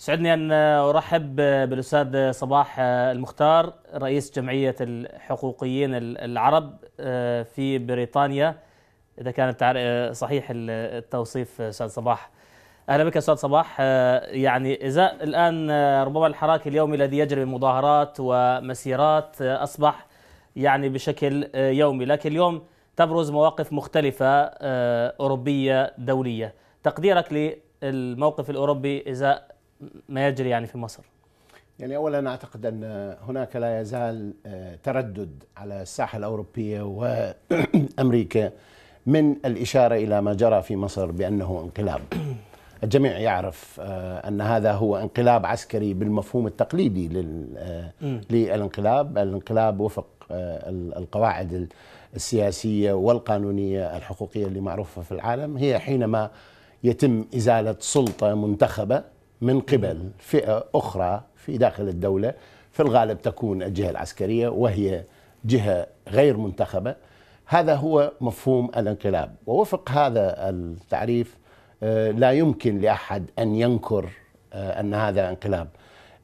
سعدني أن أرحب بالأستاذ صباح المختار رئيس جمعية الحقوقيين العرب آه، في بريطانيا إذا كانت آه، صحيح التوصيف آه، أستاذ صباح أهلا بك أستاذ صباح يعني إزاء الآن ربما الحراك اليومي الذي يجري من مظاهرات ومسيرات أصبح يعني بشكل يومي لكن اليوم تبرز مواقف مختلفة أوروبية دولية تقديرك للموقف الأوروبي إزاء ما يجري يعني في مصر؟ يعني اولا اعتقد ان هناك لا يزال آه، تردد على الساحه الاوروبيه وامريكا من الاشاره الى ما جرى في مصر بانه انقلاب. الجميع يعرف آه، ان هذا هو انقلاب عسكري بالمفهوم التقليدي آه، للانقلاب، الانقلاب وفق القواعد السياسيه والقانونيه الحقوقيه اللي معروفه في العالم هي حينما يتم ازاله سلطه منتخبه من قبل فئة أخرى في داخل الدولة في الغالب تكون الجهة العسكرية وهي جهة غير منتخبة هذا هو مفهوم الانقلاب ووفق هذا التعريف آه، لا يمكن لأحد أن ينكر آه، أن هذا انقلاب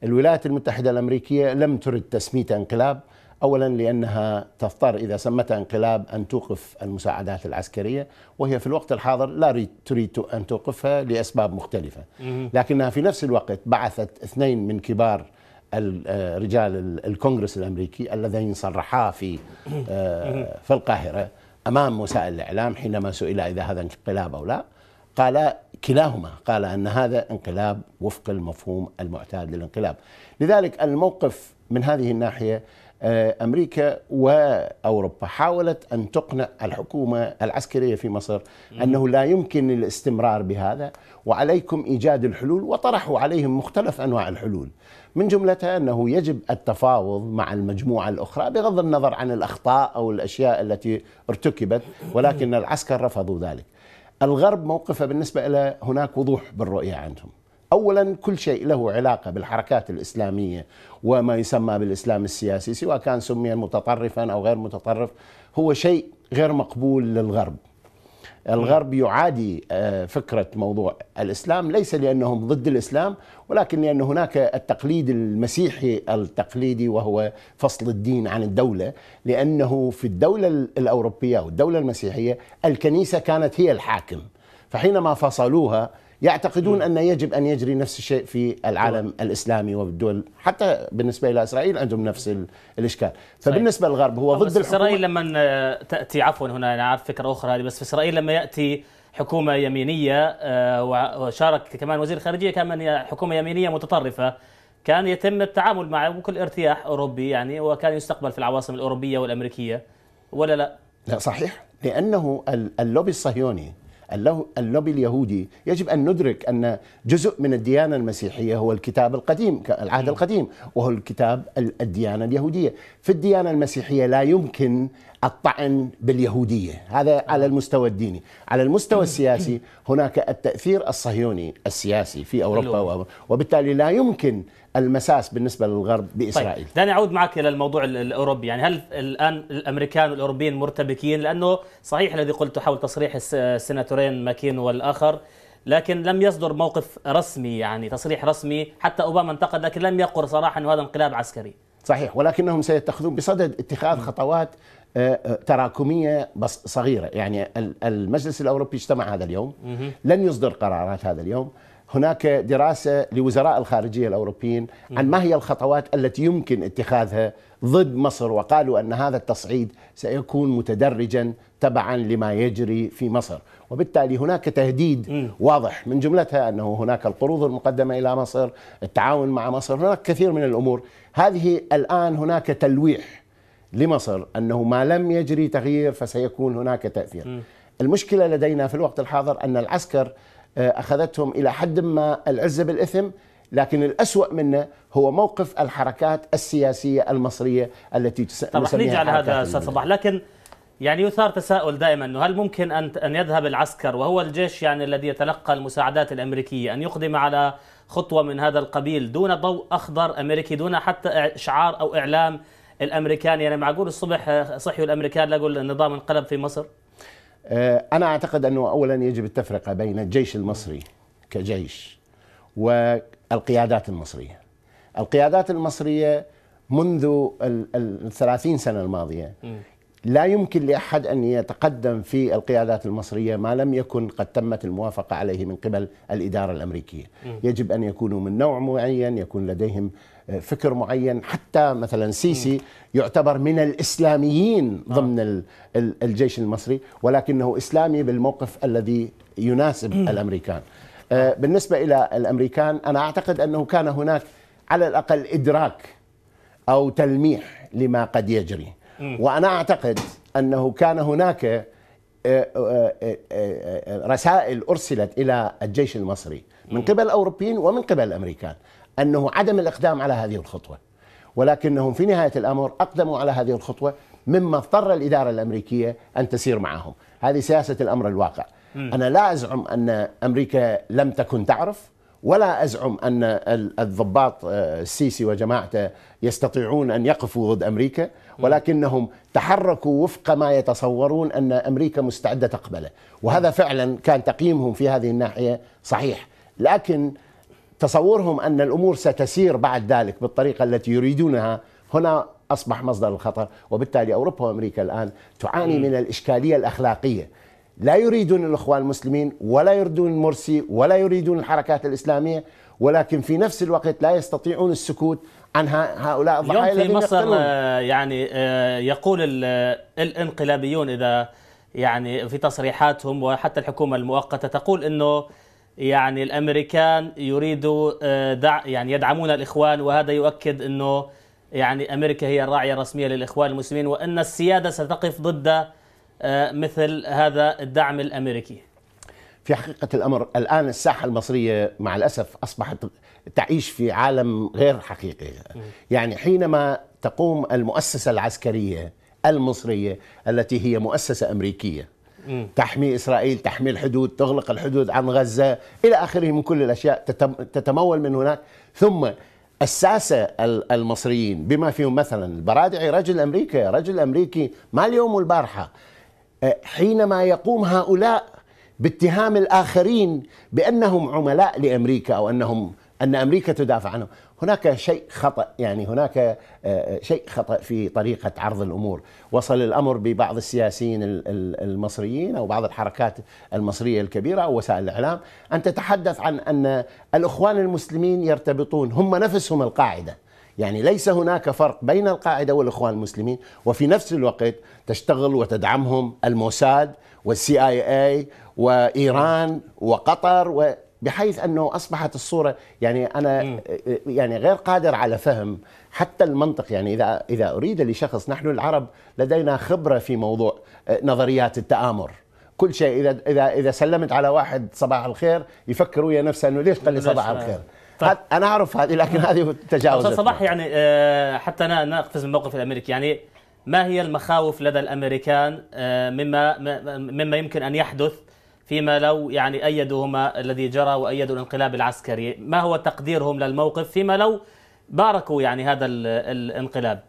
الولايات المتحدة الأمريكية لم ترد تسميته انقلاب اولا لانها تضطر اذا سمتها انقلاب ان توقف المساعدات العسكريه وهي في الوقت الحاضر لا تريد ان توقفها لاسباب مختلفه لكنها في نفس الوقت بعثت اثنين من كبار آه، رجال الكونغرس الامريكي الذين صرحا في آه، في القاهره امام وسائل الاعلام حينما سئل اذا هذا انقلاب او لا قال كلاهما قال ان هذا انقلاب وفق المفهوم المعتاد للانقلاب لذلك الموقف من هذه الناحيه آه، امريكا واوروبا حاولت ان تقنع الحكومه العسكريه في مصر انه لا يمكن الاستمرار بهذا وعليكم ايجاد الحلول وطرحوا عليهم مختلف انواع الحلول من جملتها انه يجب التفاوض مع المجموعه الاخرى بغض النظر عن الاخطاء او الاشياء التي ارتكبت ولكن العسكر رفضوا ذلك الغرب موقفه بالنسبه له هناك وضوح بالرؤيه عندهم اولا كل شيء له علاقه بالحركات الاسلاميه وما يسمى بالاسلام السياسي سواء كان سميا متطرفا او غير متطرف هو شيء غير مقبول للغرب. الغرب يعادي آه، فكره موضوع الاسلام ليس لانهم ضد الاسلام ولكن لان هناك التقليد المسيحي التقليدي وهو فصل الدين عن الدوله لانه في الدوله الاوروبيه والدوله المسيحيه الكنيسه كانت هي الحاكم فحينما فصلوها يعتقدون ان يجب ان يجري نفس الشيء في العالم الاسلامي وبالدول حتى بالنسبه الى اسرائيل عندهم نفس الاشكال فبالنسبه للغرب هو ضد الحكومه اسرائيل لما تاتي عفوا هنا انا عارف فكره اخرى هذه بس في اسرائيل لما ياتي حكومه يمينيه آه، وشارك كمان وزير الخارجيه كمان حكومه يمينيه متطرفه كان يتم التعامل معه بكل ارتياح اوروبي يعني وكان يستقبل في العواصم الاوروبيه والامريكيه ولا لا؟ لا صحيح لانه اللوبي الصهيوني اللوبي اليهودي يجب أن ندرك أن جزء من الديانة المسيحية هو الكتاب القديم العهد نعم. القديم وهو الكتاب الديانة اليهودية في الديانة المسيحية لا يمكن الطعن باليهوديه، هذا على المستوى الديني، على المستوى السياسي هناك التاثير الصهيوني السياسي في اوروبا وبالتالي لا يمكن المساس بالنسبه للغرب باسرائيل. طيب. دعني اعود معك الى الموضوع الاوروبي، يعني هل الان الامريكان والاوروبيين مرتبكين؟ لانه صحيح الذي قلته حول تصريح السناتورين ماكين والاخر لكن لم يصدر موقف رسمي يعني تصريح رسمي حتى اوباما انتقد لكن لم يقر صراحه انه هذا انقلاب عسكري صحيح ولكنهم سيتخذون بصدد اتخاذ خطوات آه، آه، تراكميه بس صغيره يعني المجلس الاوروبي اجتمع هذا اليوم لن يصدر قرارات هذا اليوم هناك دراسه لوزراء الخارجيه الاوروبيين عن ما هي الخطوات التي يمكن اتخاذها ضد مصر وقالوا ان هذا التصعيد سيكون متدرجا تبعا لما يجري في مصر وبالتالي هناك تهديد واضح من جملتها انه هناك القروض المقدمه الى مصر التعاون مع مصر هناك كثير من الامور هذه الان هناك تلويح لمصر أنه ما لم يجري تغيير فسيكون هناك تأثير م. المشكلة لدينا في الوقت الحاضر أن العسكر آه، أخذتهم إلى حد ما العزة بالإثم لكن الأسوأ منه هو موقف الحركات السياسية المصرية التي طبعا نيجي على هذا أستاذ صباح لكن يعني يثار تساؤل دائما أنه هل ممكن أن أن يذهب العسكر وهو الجيش يعني الذي يتلقى المساعدات الأمريكية أن يقدم على خطوة من هذا القبيل دون ضوء أخضر أمريكي دون حتى إشعار أو إعلام الامريكان يعني معقول الصبح آه، صحيوا الامريكان لقوا النظام انقلب في مصر آه، انا اعتقد انه اولا يجب التفرقه بين الجيش المصري كجيش والقيادات المصريه القيادات المصريه منذ ال 30 سنه الماضيه لا يمكن لأحد أن يتقدم في القيادات المصرية ما لم يكن قد تمت الموافقة عليه من قبل الإدارة الأمريكية يجب أن يكونوا من نوع معين يكون لديهم فكر معين حتى مثلا سيسي يعتبر من الإسلاميين آه. ضمن الجيش المصري ولكنه إسلامي بالموقف الذي يناسب الأمريكان آه، بالنسبة إلى الأمريكان أنا أعتقد أنه كان هناك على الأقل إدراك أو تلميح لما قد يجري وأنا أعتقد أنه كان هناك آه، رسائل أرسلت إلى الجيش المصري من قبل الأوروبيين ومن قبل الأمريكان أنه عدم الإقدام على هذه الخطوة ولكنهم في نهاية الأمر أقدموا على هذه الخطوة مما اضطر الإدارة الأمريكية أن تسير معهم هذه سياسة الأمر الواقع أنا لا أزعم أن أمريكا لم تكن تعرف ولا أزعم أن الضباط آه، السيسي وجماعته يستطيعون أن يقفوا ضد أمريكا ولكنهم تحركوا وفق ما يتصورون أن أمريكا مستعدة تقبله وهذا فعلا كان تقييمهم في هذه الناحية صحيح لكن تصورهم أن الأمور ستسير بعد ذلك بالطريقة التي يريدونها هنا أصبح مصدر الخطر وبالتالي أوروبا وأمريكا الآن تعاني من الإشكالية الأخلاقية لا يريدون الإخوان المسلمين ولا يريدون مرسي ولا يريدون الحركات الإسلامية ولكن في نفس الوقت لا يستطيعون السكوت عن هؤلاء الضحايا اليوم في مصر آه، يعني آه، يقول الانقلابيون إذا يعني في تصريحاتهم وحتى الحكومة المؤقتة تقول أنه يعني الامريكان يريدوا آه، دع يعني يدعمون الاخوان وهذا يؤكد انه يعني امريكا هي الراعيه الرسميه للاخوان المسلمين وان السياده ستقف ضد آه، مثل هذا الدعم الامريكي. في حقيقه الامر الان الساحه المصريه مع الاسف اصبحت تعيش في عالم غير حقيقي. يعني حينما تقوم المؤسسه العسكريه المصريه التي هي مؤسسه امريكيه تحمي إسرائيل تحمي الحدود تغلق الحدود عن غزة إلى آخره من كل الأشياء تتمول من هناك ثم الساسة المصريين بما فيهم مثلا البرادعي رجل أمريكي رجل أمريكي ما اليوم والبارحة حينما يقوم هؤلاء باتهام الآخرين بأنهم عملاء لأمريكا أو أنهم أن أمريكا تدافع عنهم هناك شيء خطأ يعني هناك آه، آه، شيء خطأ في طريقة عرض الأمور وصل الأمر ببعض السياسيين المصريين أو بعض الحركات المصرية الكبيرة أو وسائل الإعلام أن تتحدث عن أن الأخوان المسلمين يرتبطون هم نفسهم القاعدة يعني ليس هناك فرق بين القاعدة والإخوان المسلمين وفي نفس الوقت تشتغل وتدعمهم الموساد والسي آي اي وإيران وقطر و بحيث انه اصبحت الصوره يعني انا آه، يعني غير قادر على فهم حتى المنطق يعني اذا اذا اريد لشخص نحن العرب لدينا خبره في موضوع آه، نظريات التآمر كل شيء اذا اذا اذا سلمت على واحد صباح الخير يفكر ويا نفسه انه ليش قال لي صباح الخير طيب. انا اعرف هذه لكن هذه تجاوز طيب، صباح يعني آه، حتى انا نقفز من الموقف الامريكي يعني ما هي المخاوف لدى الامريكان مما مما يمكن ان يحدث فيما لو يعني أيدهما الذي جرى وأيدوا الانقلاب العسكري ما هو تقديرهم للموقف فيما لو باركوا يعني هذا الانقلاب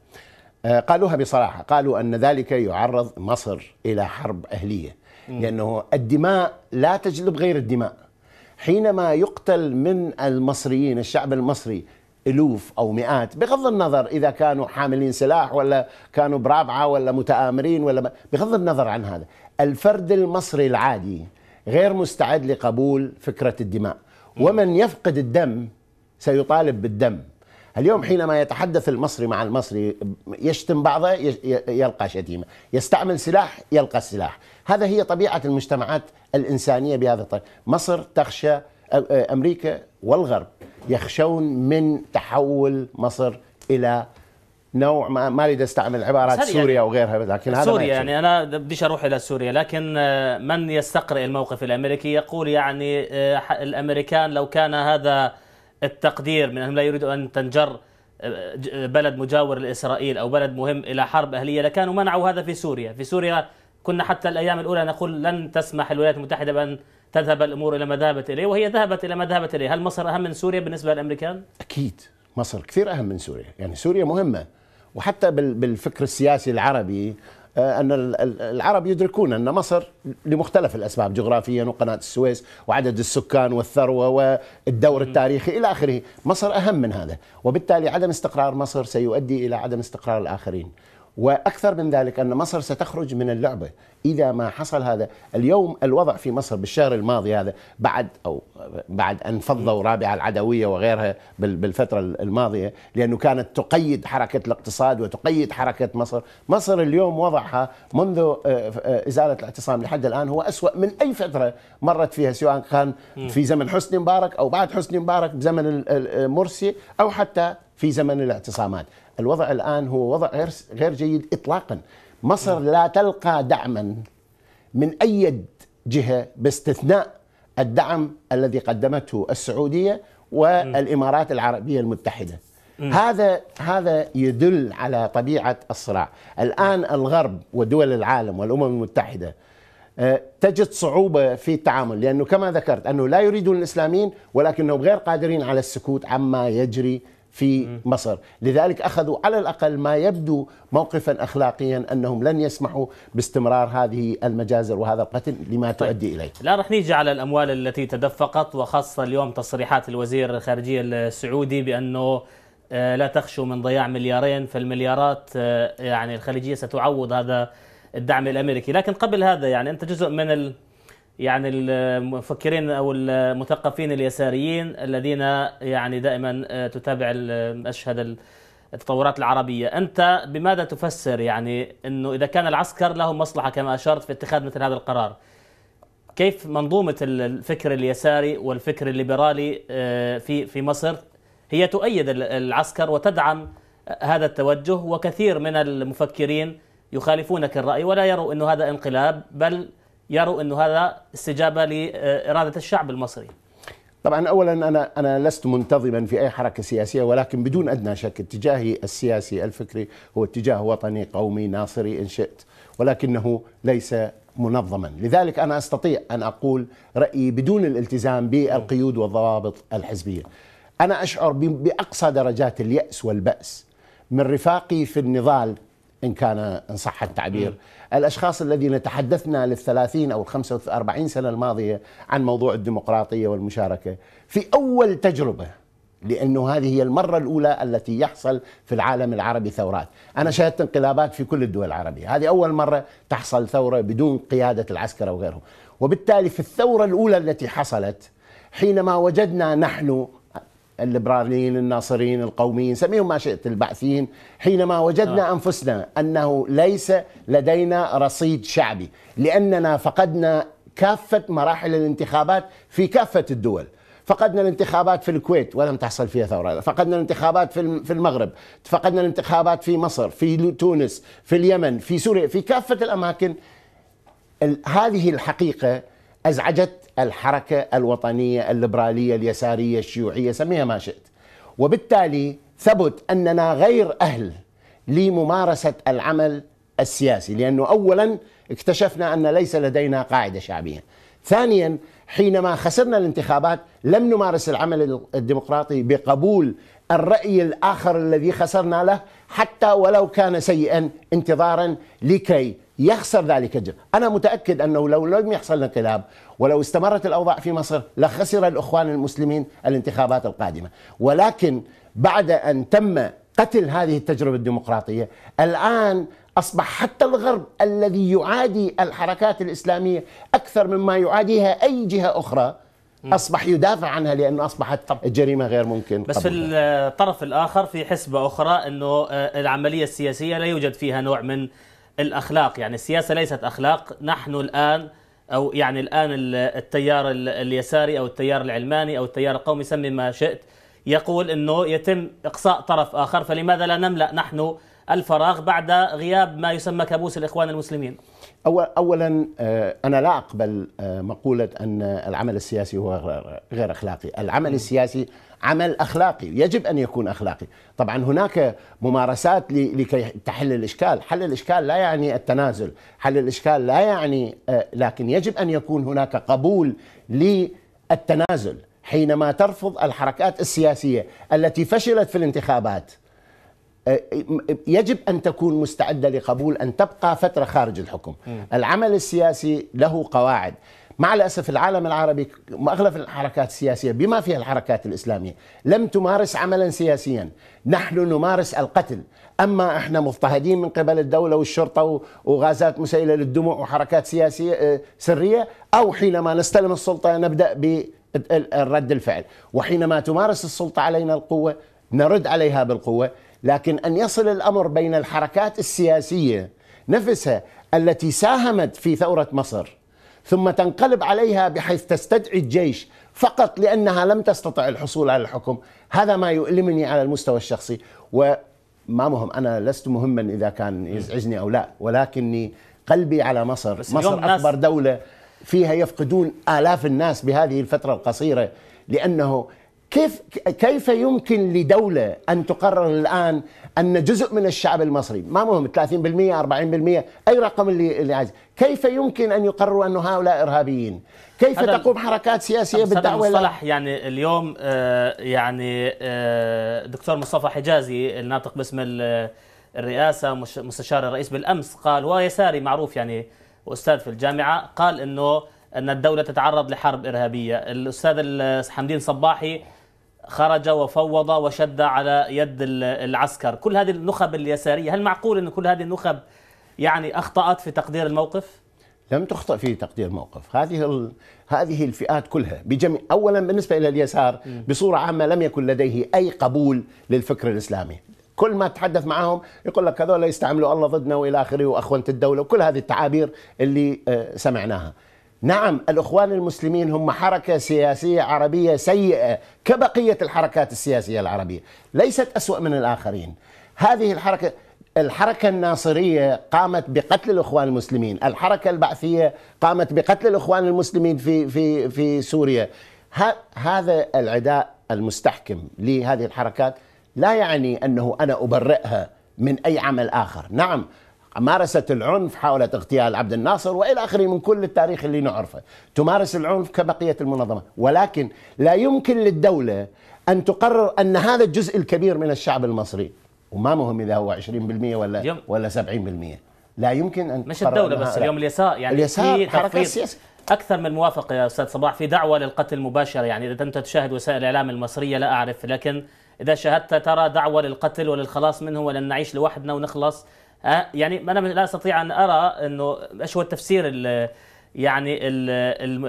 آه، قالوها بصراحة قالوا أن ذلك يعرض مصر إلى حرب أهلية لأنه الدماء لا تجلب غير الدماء حينما يقتل من المصريين الشعب المصري الوف او مئات بغض النظر اذا كانوا حاملين سلاح ولا كانوا برابعه ولا متآمرين ولا بغض النظر عن هذا الفرد المصري العادي غير مستعد لقبول فكرة الدماء ومن يفقد الدم سيطالب بالدم اليوم حينما يتحدث المصري مع المصري يشتم بعضه يلقى شتيمة يستعمل سلاح يلقى السلاح هذا هي طبيعة المجتمعات الإنسانية بهذا الطريق مصر تخشى أمريكا والغرب يخشون من تحول مصر إلى نوع ما, ما اريد استعمل عبارات سوريا يعني وغيرها لكن هذا سوريا يعني انا بديش اروح الى سوريا لكن آه، من يستقرئ الموقف الامريكي يقول يعني آه، الامريكان لو كان هذا التقدير من انهم لا يريدوا ان تنجر آه، بلد مجاور لاسرائيل او بلد مهم الى حرب اهليه لكانوا منعوا هذا في سوريا، في سوريا كنا حتى الايام الاولى نقول لن تسمح الولايات المتحده بان تذهب الامور الى ما ذهبت اليه وهي ذهبت الى ما ذهبت اليه، هل مصر اهم من سوريا بالنسبه للامريكان؟ اكيد مصر كثير اهم من سوريا، يعني سوريا مهمه وحتى بالفكر السياسي العربي آه، ان العرب يدركون ان مصر لمختلف الاسباب جغرافيا وقناه السويس وعدد السكان والثروه والدور التاريخي الى اخره، مصر اهم من هذا، وبالتالي عدم استقرار مصر سيؤدي الى عدم استقرار الاخرين، واكثر من ذلك ان مصر ستخرج من اللعبه اذا ما حصل هذا، اليوم الوضع في مصر بالشهر الماضي هذا بعد او بعد ان فضوا رابعه العدويه وغيرها بالفتره الماضيه لانه كانت تقيد حركه الاقتصاد وتقيد حركه مصر، مصر اليوم وضعها منذ آه، آه، ازاله الاعتصام لحد الان هو اسوأ من اي فتره مرت فيها سواء كان في زمن حسني مبارك او بعد حسني مبارك بزمن آه، مرسي او حتى في زمن الاعتصامات الوضع الآن هو وضع غير غير جيد إطلاقا مصر نعم. لا تلقى دعما من أي جهة باستثناء الدعم الذي قدمته السعودية والإمارات العربية المتحدة هذا هذا يدل على طبيعة الصراع الآن الغرب ودول العالم والأمم المتحدة آه، تجد صعوبة في التعامل لأنه كما ذكرت أنه لا يريدون الإسلاميين ولكنهم غير قادرين على السكوت عما يجري في مصر لذلك أخذوا على الأقل ما يبدو موقفا أخلاقيا أنهم لن يسمحوا باستمرار هذه المجازر وهذا القتل لما طيب. تؤدي إليه الآن رح نيجي على الأموال التي تدفقت وخاصة اليوم تصريحات الوزير الخارجية السعودي بأنه آه، لا تخشوا من ضياع مليارين فالمليارات آه، يعني الخليجية ستعوض هذا الدعم الأمريكي لكن قبل هذا يعني أنت جزء من يعني المفكرين او المثقفين اليساريين الذين يعني دائما آه، تتابع المشهد آه، التطورات العربيه، انت بماذا تفسر يعني انه اذا كان العسكر لهم مصلحه كما اشرت في اتخاذ مثل هذا القرار، كيف منظومه الفكر اليساري والفكر الليبرالي آه، في في مصر هي تؤيد العسكر وتدعم هذا التوجه وكثير من المفكرين يخالفونك الراي ولا يروا انه هذا انقلاب بل يروا أن هذا استجابة لإرادة الشعب المصري طبعا اولا انا انا لست منتظما في اي حركه سياسيه ولكن بدون ادنى شك اتجاهي السياسي الفكري هو اتجاه وطني قومي ناصري ان شئت ولكنه ليس منظما لذلك انا استطيع ان اقول رايي بدون الالتزام بالقيود والضوابط الحزبيه انا اشعر باقصى درجات الياس والباس من رفاقي في النضال إن كان إن صح التعبير الأشخاص الذين تحدثنا للثلاثين أو الخمسة وأربعين سنة الماضية عن موضوع الديمقراطية والمشاركة في أول تجربة لأنه هذه هي المرة الأولى التي يحصل في العالم العربي ثورات أنا شاهدت انقلابات في كل الدول العربية هذه أول مرة تحصل ثورة بدون قيادة العسكر وغيره وبالتالي في الثورة الأولى التي حصلت حينما وجدنا نحن الليبراليين الناصرين القوميين سميهم ما شئت البعثيين حينما وجدنا آه. أنفسنا أنه ليس لدينا رصيد شعبي لأننا فقدنا كافة مراحل الانتخابات في كافة الدول فقدنا الانتخابات في الكويت ولم تحصل فيها ثورة فقدنا الانتخابات في المغرب فقدنا الانتخابات في مصر في تونس في اليمن في سوريا في كافة الأماكن هذه الحقيقة ازعجت الحركه الوطنيه الليبراليه اليساريه الشيوعيه سميها ما شئت وبالتالي ثبت اننا غير اهل لممارسه العمل السياسي لانه اولا اكتشفنا ان ليس لدينا قاعده شعبيه ثانيا حينما خسرنا الانتخابات لم نمارس العمل الديمقراطي بقبول الراي الاخر الذي خسرنا له حتى ولو كان سيئا انتظارا لكي يخسر ذلك الجيش أنا متأكد أنه لو لم يحصل انقلاب ولو استمرت الأوضاع في مصر لخسر الأخوان المسلمين الانتخابات القادمة ولكن بعد أن تم قتل هذه التجربة الديمقراطية الآن أصبح حتى الغرب الذي يعادي الحركات الإسلامية أكثر مما يعاديها أي جهة أخرى اصبح يدافع عنها لانه اصبحت جريمة غير ممكن بس في الطرف الاخر في حسبه اخرى انه آه، العمليه السياسيه لا يوجد فيها نوع من الاخلاق يعني السياسه ليست اخلاق نحن الان او يعني الان التيار اليساري او التيار العلماني او التيار القومي سمي ما شئت يقول أنه يتم إقصاء طرف آخر فلماذا لا نملأ نحن الفراغ بعد غياب ما يسمى كابوس الإخوان المسلمين أولا آه، أنا لا أقبل آه، مقولة أن العمل السياسي هو غير أخلاقي العمل السياسي عمل أخلاقي يجب أن يكون أخلاقي طبعا هناك ممارسات لكي تحل الإشكال حل الإشكال لا يعني التنازل حل الإشكال لا يعني آه، لكن يجب أن يكون هناك قبول للتنازل حينما ترفض الحركات السياسيه التي فشلت في الانتخابات أه، يجب ان تكون مستعده لقبول ان تبقى فتره خارج الحكم. العمل السياسي له قواعد. مع الاسف العالم العربي اغلب الحركات السياسيه بما فيها الحركات الاسلاميه لم تمارس عملا سياسيا، نحن نمارس القتل، اما احنا مضطهدين من قبل الدوله والشرطه وغازات مسيله للدموع وحركات سياسيه أه، سريه او حينما نستلم السلطه نبدا ب رد الفعل وحينما تمارس السلطة علينا القوة نرد عليها بالقوة لكن أن يصل الأمر بين الحركات السياسية نفسها التي ساهمت في ثورة مصر ثم تنقلب عليها بحيث تستدعي الجيش فقط لأنها لم تستطع الحصول على الحكم هذا ما يؤلمني على المستوى الشخصي و ما مهم انا لست مهما اذا كان يزعجني او لا ولكني قلبي على مصر مصر اكبر دوله فيها يفقدون آلاف الناس بهذه الفترة القصيرة لأنه كيف كيف يمكن لدولة أن تقرر الآن أن جزء من الشعب المصري ما مهم 30% 40% أي رقم اللي, اللي عايز كيف يمكن أن يقرروا أن هؤلاء إرهابيين كيف تقوم حركات سياسية بالدعوة مصطلح يعني اليوم آه، يعني آه، دكتور مصطفى حجازي الناطق باسم الرئاسة مستشار الرئيس بالأمس قال ويساري معروف يعني واستاذ في الجامعه قال انه ان الدوله تتعرض لحرب ارهابيه الاستاذ حمدين صباحي خرج وفوض وشد على يد العسكر كل هذه النخب اليساريه هل معقول ان كل هذه النخب يعني اخطات في تقدير الموقف لم تخطئ في تقدير موقف هذه هذه الفئات كلها بجميع اولا بالنسبه الى اليسار بصوره عامه لم يكن لديه اي قبول للفكر الاسلامي كل ما تحدث معهم يقول لك هذول يستعملوا الله ضدنا والى اخره واخوانه الدوله وكل هذه التعابير اللي آه، سمعناها. نعم الاخوان المسلمين هم حركه سياسيه عربيه سيئه كبقيه الحركات السياسيه العربيه، ليست اسوء من الاخرين. هذه الحركه الحركة الناصرية قامت بقتل الإخوان المسلمين الحركة البعثية قامت بقتل الإخوان المسلمين في, في, في سوريا هذا العداء المستحكم لهذه الحركات لا يعني أنه أنا أبرئها من أي عمل آخر نعم مارست العنف حاولت اغتيال عبد الناصر والى اخره من كل التاريخ اللي نعرفه، تمارس العنف كبقيه المنظمه، ولكن لا يمكن للدوله ان تقرر ان هذا الجزء الكبير من الشعب المصري وما مهم اذا هو 20% ولا ولا 70% لا يمكن ان مش الدوله بس اليوم اليسار يعني اليسار الحركه السياسيه اكثر من موافقه يا استاذ صباح في دعوه للقتل مباشره يعني اذا انت تشاهد وسائل الاعلام المصريه لا اعرف لكن إذا شاهدت ترى دعوة للقتل وللخلاص منه ولن نعيش لوحدنا ونخلص يعني أنا لا أستطيع أن أرى أنه إيش هو التفسير يعني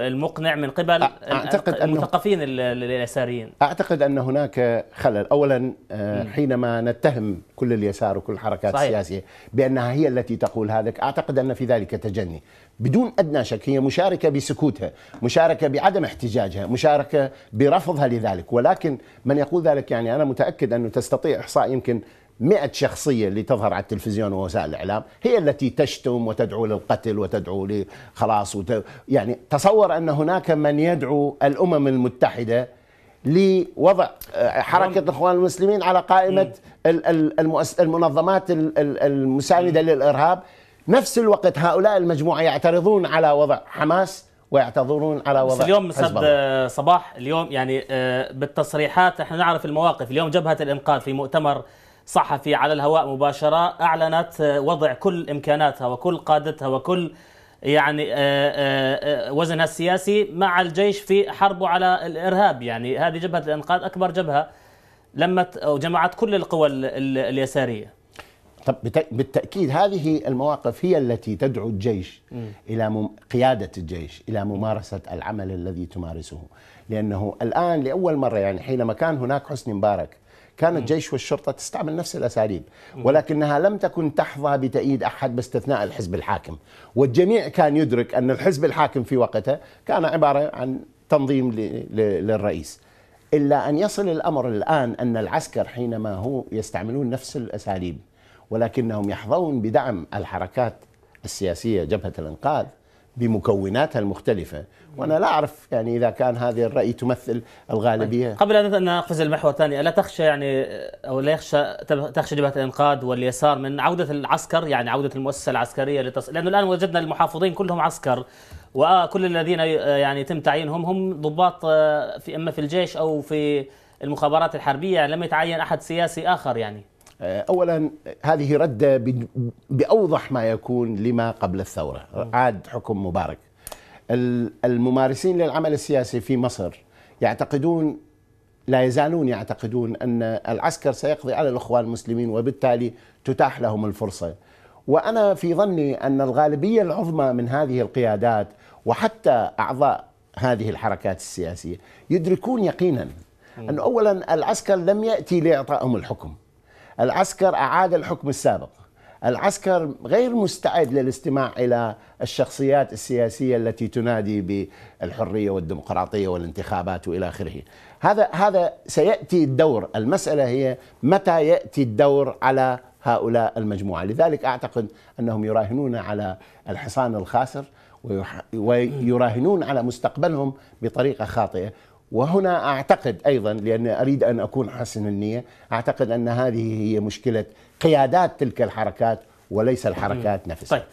المقنع من قبل أعتقد المثقفين اليساريين أعتقد أن هناك خلل أولا آه، حينما نتهم كل اليسار وكل الحركات صحيح. السياسية بأنها هي التي تقول هذا أعتقد أن في ذلك تجني بدون أدنى شك هي مشاركة بسكوتها مشاركة بعدم احتجاجها مشاركة برفضها لذلك ولكن من يقول ذلك يعني أنا متأكد أنه تستطيع إحصاء يمكن مئة شخصية اللي تظهر على التلفزيون ووسائل الإعلام هي التي تشتم وتدعو للقتل وتدعو لخلاص وت... يعني تصور أن هناك من يدعو الأمم المتحدة لوضع آه، حركة الإخوان المسلمين على قائمة المنظمات المساندة للإرهاب نفس الوقت هؤلاء المجموعة يعترضون على وضع حماس ويعتذرون على وضع بس اليوم سد صباح اليوم يعني آه، بالتصريحات احنا نعرف المواقف اليوم جبهة الإنقاذ في مؤتمر صحفي على الهواء مباشرة أعلنت آه، وضع كل إمكاناتها وكل قادتها وكل يعني آه، آه، وزنها السياسي مع الجيش في حربه على الإرهاب يعني هذه جبهة الإنقاذ أكبر جبهة لمت أو جمعت كل القوى اليسارية طب بالتأكيد هذه المواقف هي التي تدعو الجيش م. إلى قيادة الجيش إلى ممارسة العمل الذي تمارسه لأنه الآن لأول مرة يعني حينما كان هناك حسني مبارك كانت الجيش والشرطة تستعمل نفس الأساليب ولكنها لم تكن تحظى بتأييد أحد باستثناء الحزب الحاكم والجميع كان يدرك أن الحزب الحاكم في وقته كان عبارة عن تنظيم للرئيس إلا أن يصل الأمر الآن أن العسكر حينما هو يستعملون نفس الأساليب ولكنهم يحظون بدعم الحركات السياسية جبهة الإنقاذ بمكوناتها المختلفة وأنا لا أعرف يعني إذا كان هذا الرأي تمثل الغالبية طيب. قبل أن أقفز المحور الثاني ألا تخشى يعني أو لا يخشى تخشى جبهة الإنقاذ واليسار من عودة العسكر يعني عودة المؤسسة العسكرية لتص... لأنه الآن وجدنا المحافظين كلهم عسكر وكل الذين يعني تم تعيينهم هم ضباط آه، في إما في الجيش أو في المخابرات الحربية يعني لم يتعين أحد سياسي آخر يعني آه، اولا هذه رده باوضح ما يكون لما قبل الثوره عاد حكم مبارك الممارسين للعمل السياسي في مصر يعتقدون لا يزالون يعتقدون ان العسكر سيقضي على الاخوان المسلمين وبالتالي تتاح لهم الفرصه وانا في ظني ان الغالبيه العظمى من هذه القيادات وحتى اعضاء هذه الحركات السياسيه يدركون يقينا ان اولا العسكر لم ياتي لاعطائهم الحكم العسكر أعاد الحكم السابق العسكر غير مستعد للاستماع الى الشخصيات السياسيه التي تنادي بالحريه والديمقراطيه والانتخابات والى اخره. هذا هذا سياتي الدور، المساله هي متى ياتي الدور على هؤلاء المجموعه، لذلك اعتقد انهم يراهنون على الحصان الخاسر ويراهنون على مستقبلهم بطريقه خاطئه وهنا اعتقد ايضا لان اريد ان اكون حسن النيه اعتقد ان هذه هي مشكله قيادات تلك الحركات وليس الحركات نفسها طيب.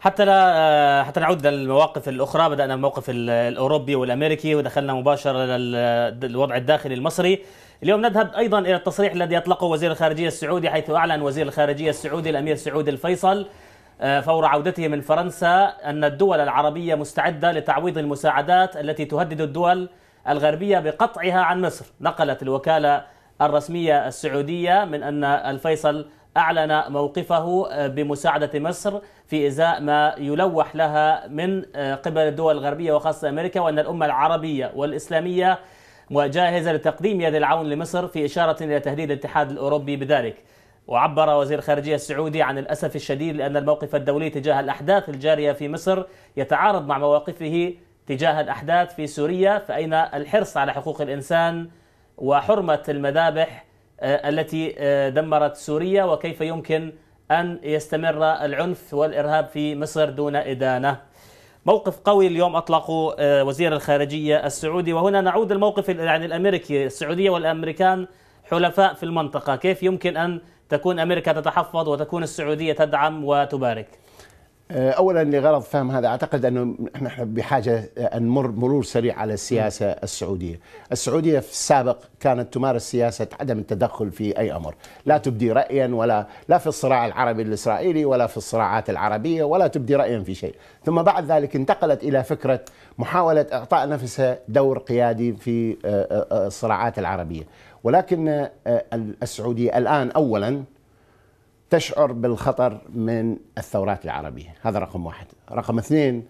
حتى لا حتى نعود للمواقف الاخرى بدانا الموقف الاوروبي والامريكي ودخلنا مباشره للوضع الداخلي المصري اليوم نذهب ايضا الى التصريح الذي اطلقه وزير الخارجيه السعودي حيث اعلن وزير الخارجيه السعودي الامير سعود الفيصل آه، فور عودته من فرنسا ان الدول العربيه مستعده لتعويض المساعدات التي تهدد الدول الغربية بقطعها عن مصر نقلت الوكالة الرسمية السعودية من أن الفيصل أعلن موقفه بمساعدة مصر في إزاء ما يلوح لها من آه، قبل الدول الغربية وخاصة أمريكا وأن الأمة العربية والإسلامية وجاهزة لتقديم يد العون لمصر في إشارة إلى تهديد الاتحاد الأوروبي بذلك وعبر وزير الخارجية السعودي عن الأسف الشديد لأن الموقف الدولي تجاه الأحداث الجارية في مصر يتعارض مع مواقفه تجاه الأحداث في سوريا فأين الحرص على حقوق الإنسان وحرمة المذابح آه، التي آه، دمرت سوريا وكيف يمكن أن يستمر العنف والإرهاب في مصر دون إدانة موقف قوي اليوم أطلقه آه، وزير الخارجية السعودي وهنا نعود الموقف يعني الأمريكي السعودية والأمريكان حلفاء في المنطقة كيف يمكن أن تكون أمريكا تتحفظ وتكون السعودية تدعم وتبارك آه، اولا لغرض فهم هذا اعتقد انه نحن بحاجه ان نمر مرور سريع على السياسه السعوديه، السعوديه في السابق كانت تمارس سياسه عدم التدخل في اي امر، لا تبدي رايا ولا لا في الصراع العربي الاسرائيلي ولا في الصراعات العربيه ولا تبدي رايا في شيء، ثم بعد ذلك انتقلت الى فكره محاوله اعطاء نفسها دور قيادي في آه، آه، الصراعات العربيه، ولكن السعوديه الان اولا تشعر بالخطر من الثورات العربية هذا رقم واحد رقم اثنين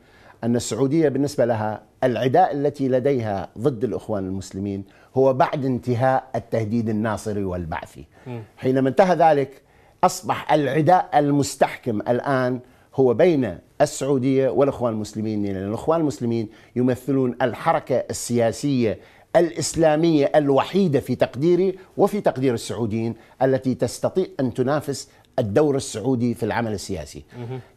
أن السعودية بالنسبة لها العداء التي لديها ضد الإخوان المسلمين هو بعد انتهاء التهديد الناصري والبعثي حينما انتهى ذلك أصبح العداء المستحكم الآن هو بين السعودية والإخوان المسلمين لأن الإخوان المسلمين يمثلون الحركة السياسية الإسلامية الوحيدة في تقديري وفي تقدير السعوديين التي تستطيع أن تنافس الدور السعودي في العمل السياسي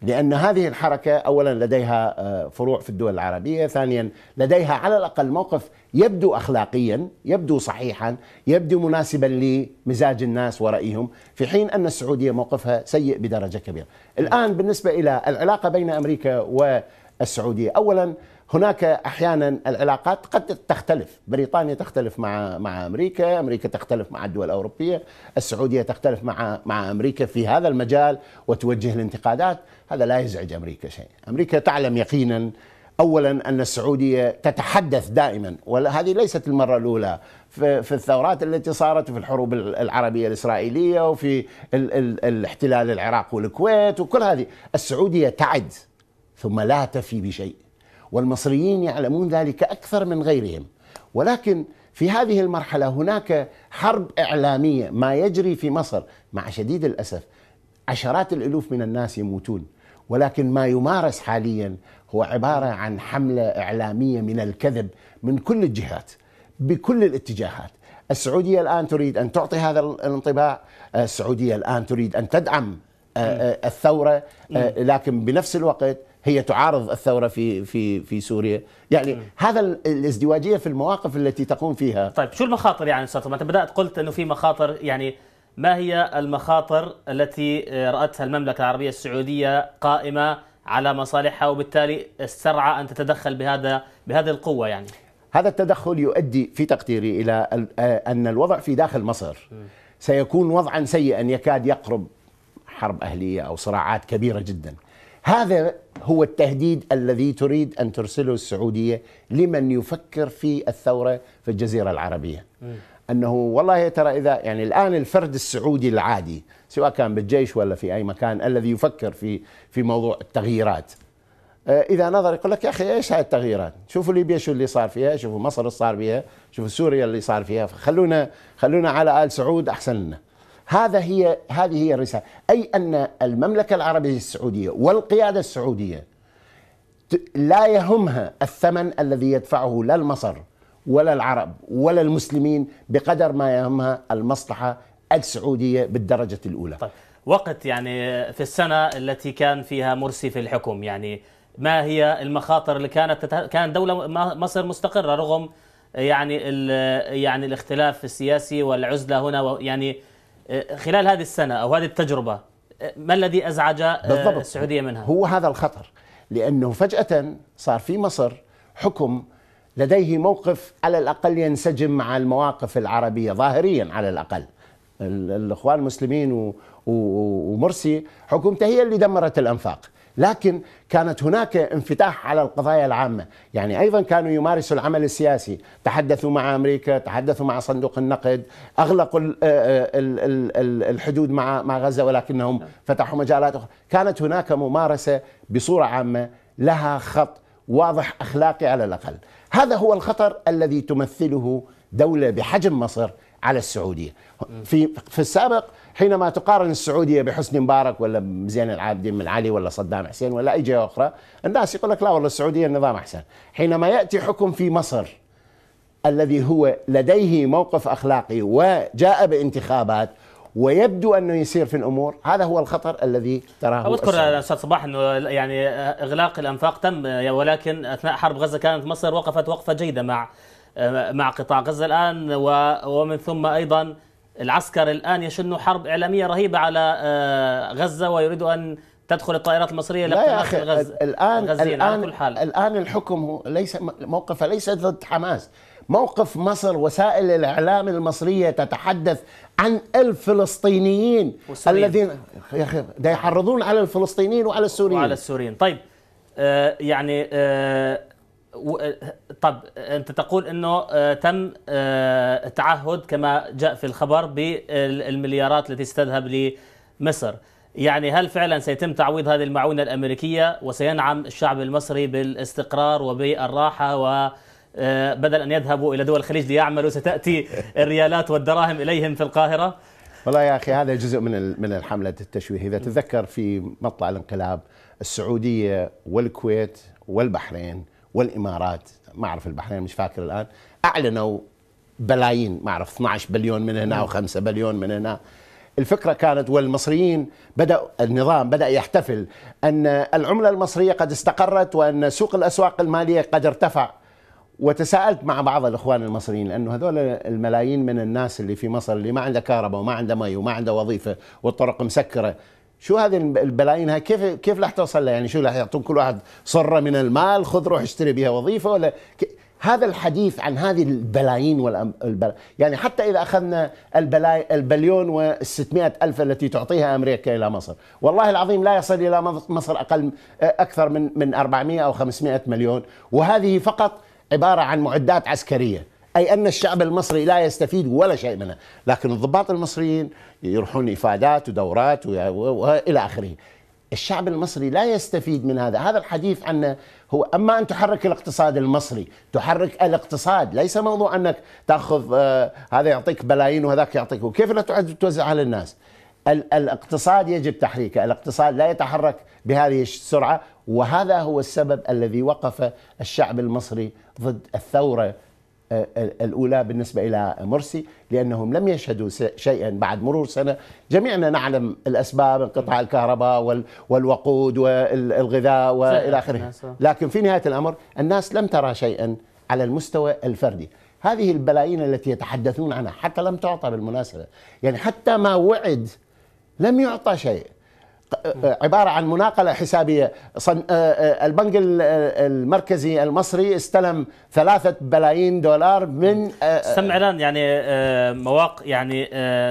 لأن هذه الحركة أولا لديها آه، فروع في الدول العربية ثانيا لديها على الأقل موقف يبدو أخلاقيا يبدو صحيحا يبدو مناسبا لمزاج الناس ورأيهم في حين أن السعودية موقفها سيء بدرجة كبيرة الآن بالنسبة إلى العلاقة بين أمريكا والسعودية أولا هناك احيانا العلاقات قد تختلف بريطانيا تختلف مع مع امريكا امريكا تختلف مع الدول الاوروبيه السعوديه تختلف مع مع امريكا في هذا المجال وتوجه الانتقادات هذا لا يزعج امريكا شيء امريكا تعلم يقينا اولا ان السعوديه تتحدث دائما وهذه ليست المره الاولى في الثورات التي صارت في الحروب العربيه الاسرائيليه وفي الاحتلال العراق والكويت وكل هذه السعوديه تعد ثم لا تفي بشيء والمصريين يعلمون ذلك اكثر من غيرهم ولكن في هذه المرحله هناك حرب اعلاميه ما يجري في مصر مع شديد الاسف عشرات الالوف من الناس يموتون ولكن ما يمارس حاليا هو عباره عن حمله اعلاميه من الكذب من كل الجهات بكل الاتجاهات السعوديه الان تريد ان تعطي هذا الانطباع السعوديه الان تريد ان تدعم آه، آه، الثوره آه، لكن بنفس الوقت هي تعارض الثوره في في في سوريا يعني م. هذا الازدواجيه في المواقف التي تقوم فيها طيب شو المخاطر يعني استاذ انت بدات قلت انه في مخاطر يعني ما هي المخاطر التي راتها المملكه العربيه السعوديه قائمه على مصالحها وبالتالي استرعى ان تتدخل بهذا بهذه القوه يعني هذا التدخل يؤدي في تقديري الى ان الوضع في داخل مصر سيكون وضعا سيئا يكاد يقرب حرب اهليه او صراعات كبيره جدا هذا هو التهديد الذي تريد أن ترسله السعودية لمن يفكر في الثورة في الجزيرة العربية أنه والله ترى إذا يعني الآن الفرد السعودي العادي سواء كان بالجيش ولا في أي مكان الذي يفكر في في موضوع التغييرات آه، إذا نظر يقول لك يا أخي إيش هاي التغييرات شوفوا ليبيا شو اللي صار فيها شوفوا مصر اللي صار فيها شوفوا سوريا اللي صار فيها خلونا خلونا على آل سعود أحسن لنا هذا هي هذه هي الرساله اي ان المملكه العربيه السعوديه والقياده السعوديه لا يهمها الثمن الذي يدفعه لا المصر ولا العرب ولا المسلمين بقدر ما يهمها المصلحه السعوديه بالدرجه الاولى. طيب وقت يعني في السنه التي كان فيها مرسي في الحكم يعني ما هي المخاطر اللي كانت تتح... كان دوله مصر مستقره رغم يعني ال... يعني الاختلاف السياسي والعزله هنا يعني آه، خلال هذه السنة أو هذه التجربة آه، ما الذي أزعج آه، بالضبط. السعودية منها؟ هو هذا الخطر لأنه فجأة صار في مصر حكم لديه موقف على الأقل ينسجم مع المواقف العربية ظاهريا على الأقل الإخوان المسلمين ومرسي حكومته هي اللي دمرت الأنفاق لكن كانت هناك انفتاح على القضايا العامة يعني أيضا كانوا يمارسوا العمل السياسي تحدثوا مع أمريكا تحدثوا مع صندوق النقد أغلقوا آه، آه، الحدود مع مع غزة ولكنهم نعم. فتحوا مجالات أخرى كانت هناك ممارسة بصورة عامة لها خط واضح أخلاقي على الأقل هذا هو الخطر الذي تمثله دولة بحجم مصر على السعودية في, في السابق حينما تقارن السعوديه بحسني مبارك ولا زين العابدين بن علي ولا صدام حسين ولا اي جهه اخرى الناس يقول لك لا والله السعوديه النظام احسن حينما ياتي حكم في مصر الذي هو لديه موقف اخلاقي وجاء بانتخابات ويبدو انه يسير في الامور هذا هو الخطر الذي تراه اذكر استاذ صباح انه يعني اغلاق الانفاق تم ولكن اثناء حرب غزه كانت مصر وقفت وقفه جيده مع مع قطاع غزه الان ومن ثم ايضا العسكر الآن يشن حرب إعلامية رهيبة على آه، غزة ويريد أن تدخل الطائرات المصرية لا يا أخي غزة الآن الآن, على كل حال. الآن الحكم هو ليس موقفه ليس ضد حماس موقف مصر وسائل الإعلام المصرية تتحدث عن الفلسطينيين والسوريين. الذين يا أخي ده يحرضون على الفلسطينيين وعلى السوريين وعلى السوريين طيب آه يعني آه أه، طب انت تقول انه أه، تم التعهد أه، كما جاء في الخبر بالمليارات التي ستذهب لمصر يعني هل فعلا سيتم تعويض هذه المعونه الامريكيه وسينعم الشعب المصري بالاستقرار وبالراحه وبدل ان يذهبوا الى دول الخليج ليعملوا ستاتي الريالات والدراهم اليهم في القاهره والله يا اخي هذا جزء من من الحمله التشويه اذا تتذكر في مطلع الانقلاب السعوديه والكويت والبحرين والامارات ما اعرف البحرين مش فاكر الان اعلنوا بلايين ما اعرف 12 بليون من هنا نعم. و5 بليون من هنا الفكرة كانت والمصريين بدأ النظام بدأ يحتفل أن العملة المصرية قد استقرت وأن سوق الأسواق المالية قد ارتفع وتساءلت مع بعض الإخوان المصريين لأنه هذول الملايين من الناس اللي في مصر اللي ما عنده كهرباء وما عنده مي وما عنده وظيفة والطرق مسكرة شو هذه البلايين هاي كيف كيف راح توصل لها يعني شو راح يعطون كل واحد صره من المال خذ روح اشتري بها وظيفه ولا هذا الحديث عن هذه البلايين والبلا يعني حتى اذا اخذنا البلاي البليون و600 الف التي تعطيها امريكا الى مصر والله العظيم لا يصل الى مصر اقل اكثر من من 400 او 500 مليون وهذه فقط عباره عن معدات عسكريه أي أن الشعب المصري لا يستفيد ولا شيء منها لكن الضباط المصريين يروحون إفادات ودورات وإلى آخره الشعب المصري لا يستفيد من هذا هذا الحديث عنه هو أما أن تحرك الاقتصاد المصري تحرك الاقتصاد ليس موضوع أنك تأخذ آه، هذا يعطيك بلايين وهذاك يعطيك وكيف لا تعد توزع على الناس الاقتصاد يجب تحريكه الاقتصاد لا يتحرك بهذه السرعة وهذا هو السبب الذي وقف الشعب المصري ضد الثورة الأولى بالنسبة إلى مرسي لأنهم لم يشهدوا شيئا بعد مرور سنة جميعنا نعلم الأسباب انقطاع الكهرباء والوقود والغذاء وإلى آخره نعم، لكن في نهاية الأمر الناس لم ترى شيئا على المستوى الفردي هذه البلايين التي يتحدثون عنها حتى لم تعطى بالمناسبة يعني حتى ما وعد لم يعطى شيء آه، عبارة عن مناقلة حسابية صن... آه، آه، البنك المركزي المصري استلم ثلاثة بلايين دولار من إعلان يعني مواقع يعني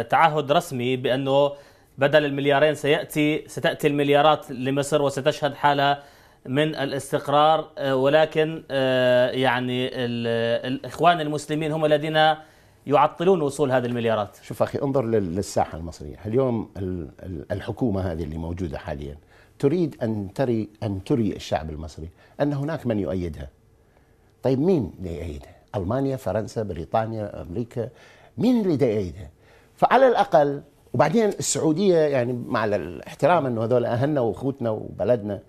تعهد رسمي بأنه بدل المليارين سيأتي ستأتي المليارات لمصر وستشهد حالة من الاستقرار ولكن يعني الإخوان المسلمين هم الذين يعطلون وصول هذه المليارات شوف أخي انظر للساحة المصرية اليوم الحكومة هذه اللي موجودة حاليا تريد أن تري أن تري الشعب المصري أن هناك من يؤيدها طيب مين اللي يؤيدها ألمانيا فرنسا بريطانيا أمريكا مين اللي يؤيدها فعلى الأقل وبعدين السعودية يعني مع الاحترام أنه هذول أهلنا وأخوتنا وبلدنا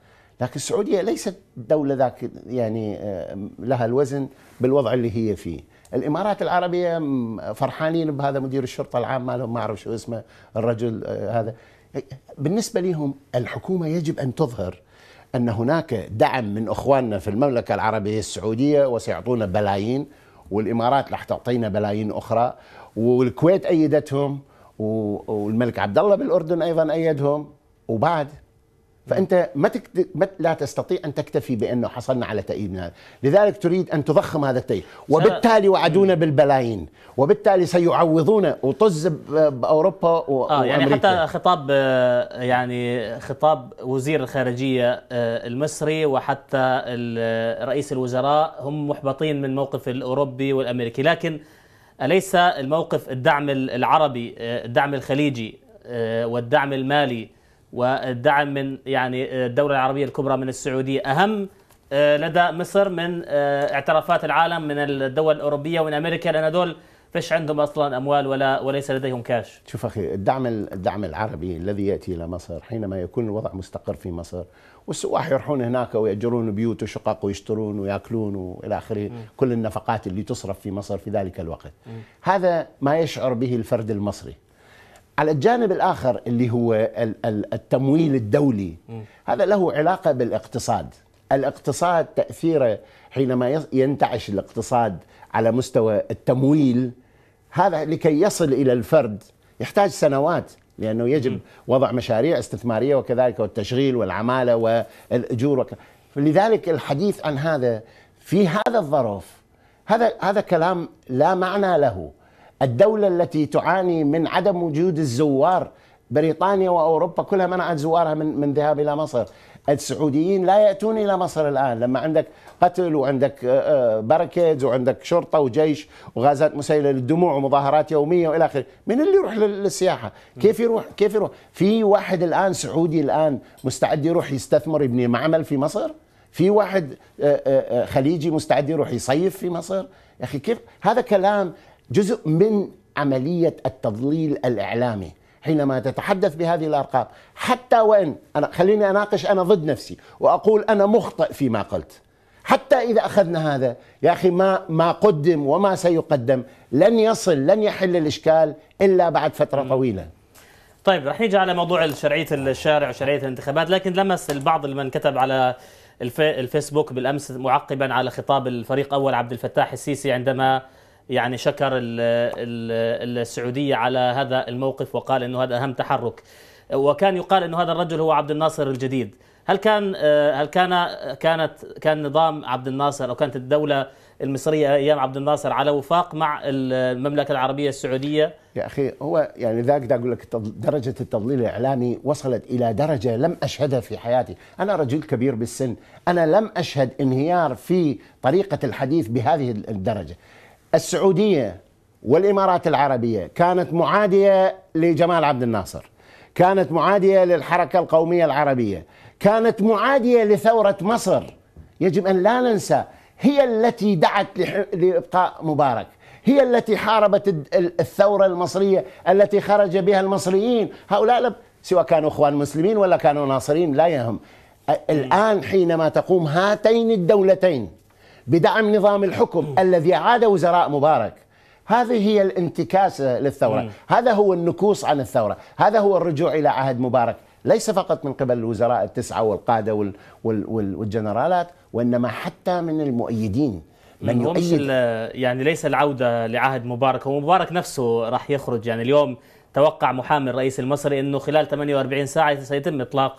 لكن السعودية ليست دولة ذاك يعني آه، لها الوزن بالوضع اللي هي فيه الامارات العربيه فرحانين بهذا مدير الشرطه العام مالهم ما اعرف شو اسمه الرجل آه، هذا بالنسبه لهم الحكومه يجب ان تظهر ان هناك دعم من اخواننا في المملكه العربيه السعوديه وسيعطونا بلايين والامارات راح تعطينا بلايين اخرى والكويت ايدتهم والملك عبد الله بالاردن ايضا ايدهم وبعد فانت ما, تكت... ما لا تستطيع ان تكتفي بانه حصلنا على تأييد هذا، لذلك تريد ان تضخم هذا التأييد، وبالتالي وعدونا بالبلايين، وبالتالي سيعوضون وطز باوروبا و... آه يعني وأمريكا. حتى خطاب آه، يعني خطاب وزير الخارجيه آه، المصري وحتى رئيس الوزراء هم محبطين من موقف الاوروبي والامريكي، لكن اليس الموقف الدعم العربي، آه، الدعم الخليجي والدعم المالي والدعم من يعني آه، الدولة العربية الكبرى من السعودية أهم آه، لدى مصر من آه، اعترافات العالم من الدول الأوروبية ومن أمريكا لأن دول فش عندهم اصلا اموال ولا وليس لديهم كاش. شوف اخي الدعم الدعم العربي الذي ياتي الى مصر حينما يكون الوضع مستقر في مصر والسواح يروحون هناك ويأجرون بيوت وشقق ويشترون وياكلون والى اخره كل النفقات اللي تصرف في مصر في ذلك الوقت. م. هذا ما يشعر به الفرد المصري. على الجانب الاخر اللي هو التمويل الدولي هذا له علاقه بالاقتصاد الاقتصاد تاثيره حينما ينتعش الاقتصاد على مستوى التمويل هذا لكي يصل الى الفرد يحتاج سنوات لانه يجب وضع مشاريع استثماريه وكذلك والتشغيل والعماله والاجور وك... لذلك الحديث عن هذا في هذا الظرف هذا هذا كلام لا معنى له الدولة التي تعاني من عدم وجود الزوار بريطانيا واوروبا كلها منعت زوارها من من ذهاب الى مصر السعوديين لا ياتون الى مصر الان لما عندك قتل وعندك آه، آه، بركيز وعندك شرطه وجيش وغازات مسيله للدموع ومظاهرات يوميه والى اخره، من اللي يروح للسياحه؟ كيف يروح؟ كيف يروح؟ في واحد الان سعودي الان مستعد يروح يستثمر يبني معمل في مصر؟ في واحد آه، خليجي مستعد يروح يصيف في مصر؟ يا اخي كيف هذا كلام جزء من عملية التضليل الإعلامي حينما تتحدث بهذه الأرقام حتى وإن أنا خليني أناقش أنا ضد نفسي وأقول أنا مخطئ فيما قلت حتى إذا أخذنا هذا يا أخي ما ما قدم وما سيقدم لن يصل لن يحل الإشكال إلا بعد فترة طويلة طيب رح نيجي على موضوع شرعية الشارع وشرعية الانتخابات لكن لمس البعض من كتب على الفيسبوك بالأمس معقبا على خطاب الفريق أول عبد الفتاح السيسي عندما يعني شكر السعودية على هذا الموقف وقال أنه هذا أهم تحرك وكان يقال أنه هذا الرجل هو عبد الناصر الجديد هل كان هل كان كانت كان نظام عبد الناصر او كانت الدوله المصريه ايام عبد الناصر على وفاق مع المملكه العربيه السعوديه؟ يا اخي هو يعني ذاك ده اقول لك درجه التضليل الاعلامي وصلت الى درجه لم اشهدها في حياتي، انا رجل كبير بالسن، انا لم اشهد انهيار في طريقه الحديث بهذه الدرجه، السعوديه والامارات العربيه كانت معاديه لجمال عبد الناصر كانت معاديه للحركه القوميه العربيه كانت معاديه لثوره مصر يجب ان لا ننسى هي التي دعت لابقاء مبارك هي التي حاربت الثوره المصريه التي خرج بها المصريين هؤلاء سواء كانوا اخوان مسلمين ولا كانوا ناصرين لا يهم الان حينما تقوم هاتين الدولتين بدعم نظام الحكم الذي عاد وزراء مبارك هذه هي الانتكاسة للثورة هذا هو النكوص عن الثورة هذا هو الرجوع إلى عهد مبارك ليس فقط من قبل الوزراء التسعة والقادة وال وال وال والجنرالات وإنما حتى من المؤيدين من يؤيد يعني ليس العودة لعهد مبارك ومبارك نفسه راح يخرج يعني اليوم توقع محامي الرئيس المصري أنه خلال 48 ساعة سيتم إطلاق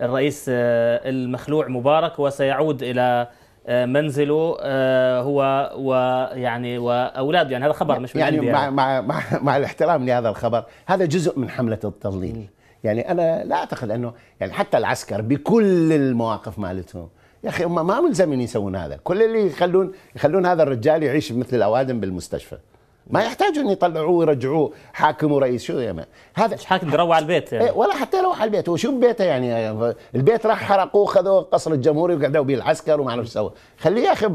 الرئيس آه، المخلوع مبارك وسيعود إلى آه، منزله آه، هو ويعني واولاده يعني هذا خبر مش من يعني, يعني مع مع مع الاحترام لهذا الخبر هذا جزء من حمله التضليل يعني انا لا اعتقد انه يعني حتى العسكر بكل المواقف مالتهم يا اخي هم ما ملزمين يسوون هذا كل اللي يخلون يخلون هذا الرجال يعيش مثل الاوادم بالمستشفى ما يحتاجوا ان يطلعوه ويرجعوه حاكم ورئيس شو يا هذا مش حاكم يروح على البيت يعني. إيه، ولا حتى يروح على البيت هو شو ببيته يعني البيت راح حرقوه خذوه قصر الجمهوري وقعدوا به العسكر وما اعرف سوى خليه يا اخي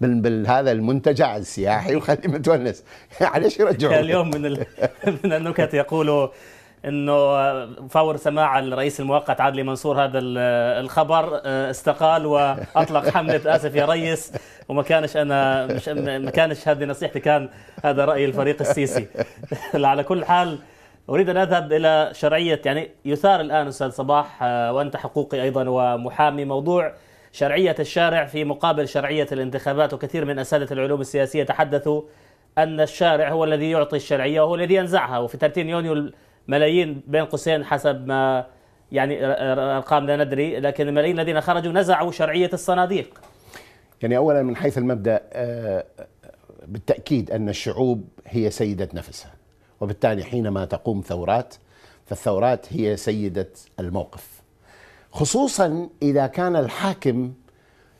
بهذا المنتجع السياحي وخليه متونس يعني يرجعوه اليوم من ال... من النكت يقولوا انه فور سماع الرئيس المؤقت عادلي منصور هذا الخبر آه، استقال واطلق حمله اسف يا ريس وما كانش انا مش ما كانش هذه نصيحتي كان هذا راي الفريق السيسي على كل حال اريد ان اذهب الى شرعيه يعني يثار الان استاذ صباح آه، وانت حقوقي ايضا ومحامي موضوع شرعيه الشارع في مقابل شرعيه الانتخابات وكثير من اساتذه العلوم السياسيه تحدثوا ان الشارع هو الذي يعطي الشرعيه وهو الذي ينزعها وفي 30 يونيو ملايين بين قوسين حسب ما يعني ارقام لا ندري لكن الملايين الذين خرجوا نزعوا شرعيه الصناديق يعني اولا من حيث المبدا آه، آه، بالتاكيد ان الشعوب هي سيده نفسها وبالتالي حينما تقوم ثورات فالثورات هي سيده الموقف خصوصا اذا كان الحاكم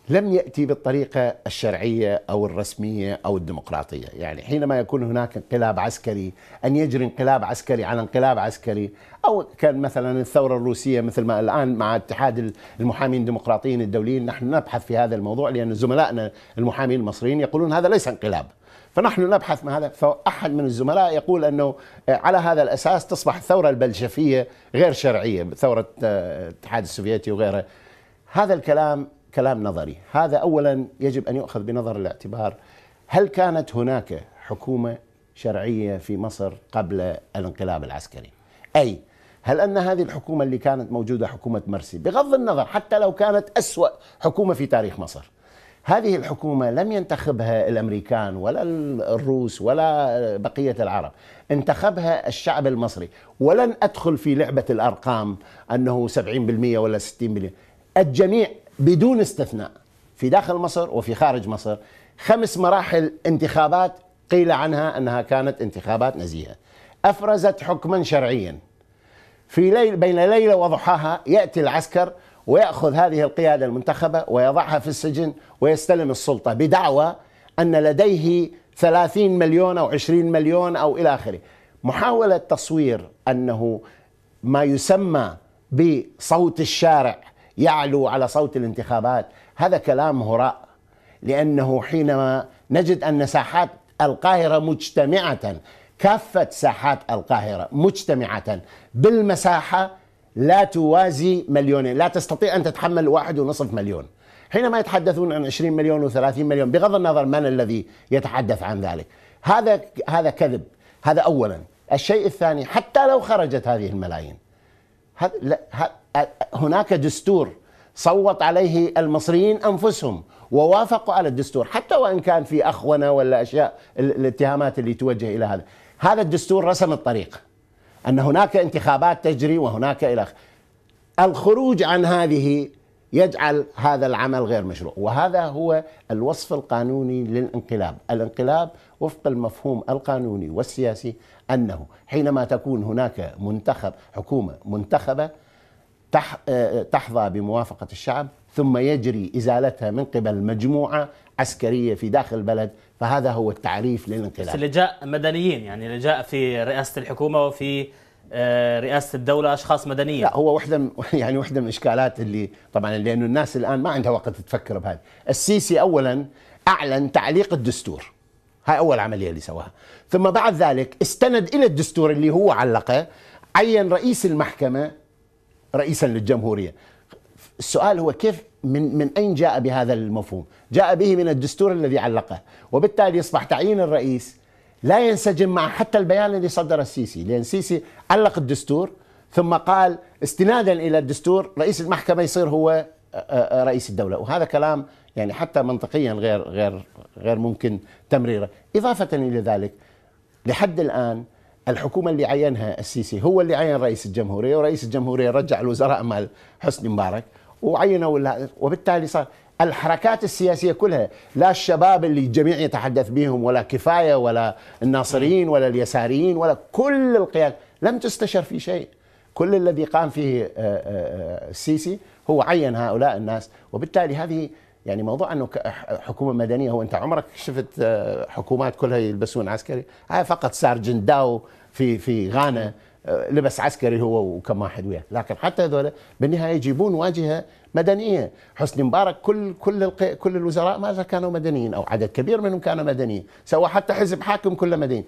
لم ياتي بالطريقه الشرعيه او الرسميه او الديمقراطيه، يعني حينما يكون هناك انقلاب عسكري ان يجري انقلاب عسكري على انقلاب عسكري او كان مثلا الثوره الروسيه مثل ما الان مع اتحاد المحامين الديمقراطيين الدوليين نحن نبحث في هذا الموضوع لان زملائنا المحامين المصريين يقولون هذا ليس انقلاب. فنحن نبحث ما هذا فأحد من الزملاء يقول أنه آه، على هذا الأساس تصبح الثورة البلشفية غير شرعية ثورة آه، الاتحاد السوفيتي وغيرها هذا الكلام كلام نظري هذا أولا يجب أن يؤخذ بنظر الاعتبار هل كانت هناك حكومة شرعية في مصر قبل الانقلاب العسكري أي هل أن هذه الحكومة اللي كانت موجودة حكومة مرسي بغض النظر حتى لو كانت أسوأ حكومة في تاريخ مصر هذه الحكومة لم ينتخبها الأمريكان ولا الروس ولا بقية العرب انتخبها الشعب المصري ولن أدخل في لعبة الأرقام أنه 70% ولا 60% الجميع بدون استثناء في داخل مصر وفي خارج مصر خمس مراحل انتخابات قيل عنها انها كانت انتخابات نزيهه افرزت حكما شرعيا في ليل بين ليله وضحاها ياتي العسكر وياخذ هذه القياده المنتخبه ويضعها في السجن ويستلم السلطه بدعوى ان لديه 30 مليون او 20 مليون او الى اخره محاوله تصوير انه ما يسمى بصوت الشارع يعلو على صوت الانتخابات هذا كلام هراء لأنه حينما نجد أن ساحات القاهرة مجتمعة كافة ساحات القاهرة مجتمعة بالمساحة لا توازي مليونين لا تستطيع أن تتحمل واحد ونصف مليون حينما يتحدثون عن 20 مليون و30 مليون بغض النظر من الذي يتحدث عن ذلك هذا هذا كذب هذا اولا الشيء الثاني حتى لو خرجت هذه الملايين هذا لا هناك دستور صوت عليه المصريين انفسهم ووافقوا على الدستور حتى وان كان في اخونه ولا اشياء الاتهامات اللي توجه الى هذا هذا الدستور رسم الطريق ان هناك انتخابات تجري وهناك الى اخره الخروج عن هذه يجعل هذا العمل غير مشروع وهذا هو الوصف القانوني للانقلاب الانقلاب وفق المفهوم القانوني والسياسي انه حينما تكون هناك منتخب حكومه منتخبه آه، تحظى بموافقة الشعب ثم يجري إزالتها من قبل مجموعة عسكرية في داخل البلد فهذا هو التعريف للانقلاب بس اللي جاء مدنيين يعني اللي جاء في رئاسة الحكومة وفي آه، رئاسة الدولة أشخاص مدنيين لا هو واحدة يعني واحدة من الإشكالات اللي طبعا لأنه الناس الآن ما عندها وقت تفكر بهذا السيسي أولا أعلن تعليق الدستور هاي أول عملية اللي سواها ثم بعد ذلك استند إلى الدستور اللي هو علقه عين رئيس المحكمة رئيسا للجمهوريه السؤال هو كيف من من اين جاء بهذا المفهوم؟ جاء به من الدستور الذي علقه، وبالتالي يصبح تعيين الرئيس لا ينسجم مع حتى البيان الذي صدر السيسي، لان السيسي علق الدستور ثم قال استنادا الى الدستور رئيس المحكمه يصير هو رئيس الدوله، وهذا كلام يعني حتى منطقيا غير غير غير ممكن تمريره، اضافه الى ذلك لحد الان الحكومه اللي عينها السيسي هو اللي عين رئيس الجمهوريه ورئيس الجمهوريه رجع الوزراء مال حسني مبارك وعينوا وبالتالي صار الحركات السياسيه كلها لا الشباب اللي الجميع يتحدث بهم ولا كفايه ولا الناصريين ولا اليساريين ولا كل القياد لم تستشر في شيء كل الذي قام فيه آه، آه، آه، السيسي هو عين هؤلاء الناس وبالتالي هذه يعني موضوع انه حكومه مدنيه هو انت عمرك شفت آه، حكومات كلها يلبسون عسكري هاي فقط سارجن داو في في غانا آه، لبس عسكري هو وكم واحد وياه لكن حتى هذول بالنهايه يجيبون واجهه مدنيه حسني مبارك كل كل كل الوزراء ما كانوا مدنيين او عدد كبير منهم كانوا مدنيين سوى حتى حزب حاكم كله مدني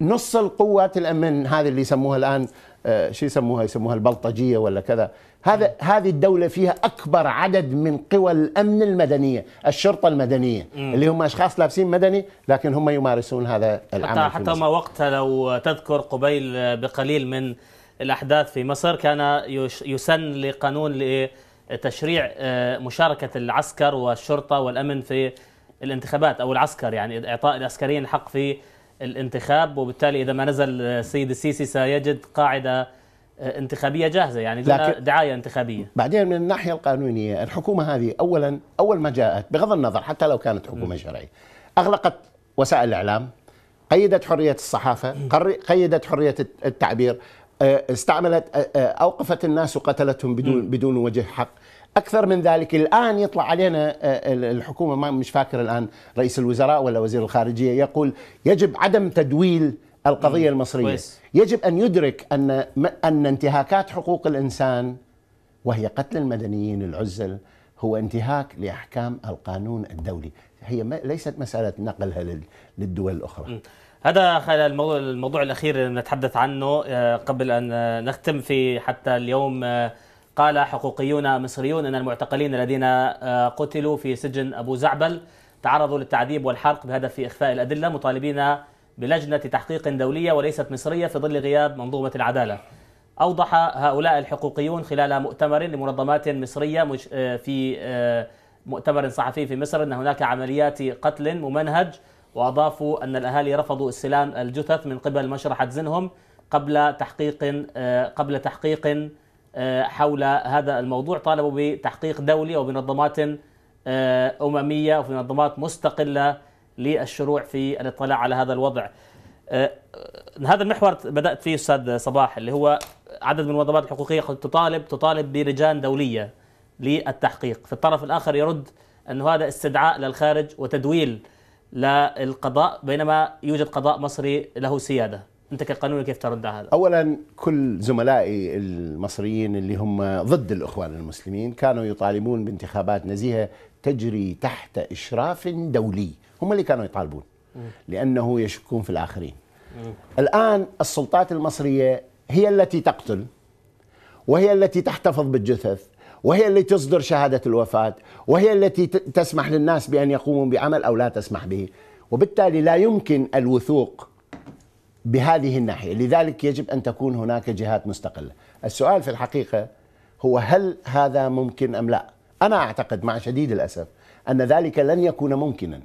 نص القوات الامن هذه اللي يسموها الان آه، شو يسموها يسموها البلطجيه ولا كذا هذا هذه الدوله فيها اكبر عدد من قوى الامن المدنيه الشرطه المدنيه مم. اللي هم اشخاص لابسين مدني لكن هم يمارسون هذا العمل حتى, حتى ما وقتها لو تذكر قبيل بقليل من الاحداث في مصر كان يسن لقانون لتشريع آه، مشاركه العسكر والشرطه والامن في الانتخابات او العسكر يعني اعطاء العسكريين الحق في الانتخاب وبالتالي اذا ما نزل السيد آه، السيسي سيجد قاعده آه، انتخابيه جاهزه يعني لكن دعايه انتخابيه بعدين من الناحيه القانونيه الحكومه هذه اولا اول ما جاءت بغض النظر حتى لو كانت حكومه شرعيه اغلقت وسائل الاعلام قيدت حريه الصحافه قيدت حريه التعبير آه، استعملت آه، اوقفت الناس وقتلتهم بدون بدون وجه حق اكثر من ذلك الان يطلع علينا الحكومه ما مش فاكر الان رئيس الوزراء ولا وزير الخارجيه يقول يجب عدم تدويل القضيه المصريه ويس. يجب ان يدرك ان ان انتهاكات حقوق الانسان وهي قتل المدنيين العزل هو انتهاك لاحكام القانون الدولي هي ليست مساله نقلها للدول الاخرى هذا الموضوع, الموضوع الاخير اللي نتحدث عنه آه، قبل ان نختم في حتى اليوم آه، قال حقوقيون مصريون ان المعتقلين الذين آه، قتلوا في سجن ابو زعبل تعرضوا للتعذيب والحرق بهدف اخفاء الادله مطالبين بلجنة تحقيق دولية وليست مصرية في ظل غياب منظومة العدالة أوضح هؤلاء الحقوقيون خلال مؤتمر لمنظمات مصرية آه، في آه، مؤتمر صحفي في مصر أن هناك عمليات قتل ممنهج وأضافوا أن الأهالي رفضوا استلام الجثث من قبل مشرحة زنهم قبل تحقيق آه، قبل تحقيق حول هذا الموضوع طالبوا بتحقيق دولي وبمنظمات أممية وفي مستقلة للشروع في الاطلاع على هذا الوضع آه، آه، هذا المحور بدات فيه استاذ صباح اللي هو عدد من المنظمات الحقوقيه قد تطالب تطالب بلجان دوليه للتحقيق في الطرف الاخر يرد انه هذا استدعاء للخارج وتدويل للقضاء بينما يوجد قضاء مصري له سياده انت كقانوني كيف ترد على هذا؟ اولا كل زملائي المصريين اللي هم ضد الاخوان المسلمين كانوا يطالبون بانتخابات نزيهه تجري تحت اشراف دولي هم اللي كانوا يطالبون لأنه يشكون في الآخرين الآن السلطات المصرية هي التي تقتل وهي التي تحتفظ بالجثث وهي التي تصدر شهادة الوفاة وهي التي تسمح للناس بأن يقوموا بعمل أو لا تسمح به وبالتالي لا يمكن الوثوق بهذه الناحية لذلك يجب أن تكون هناك جهات مستقلة السؤال في الحقيقة هو هل هذا ممكن أم لا أنا أعتقد مع شديد الأسف أن ذلك لن يكون ممكنا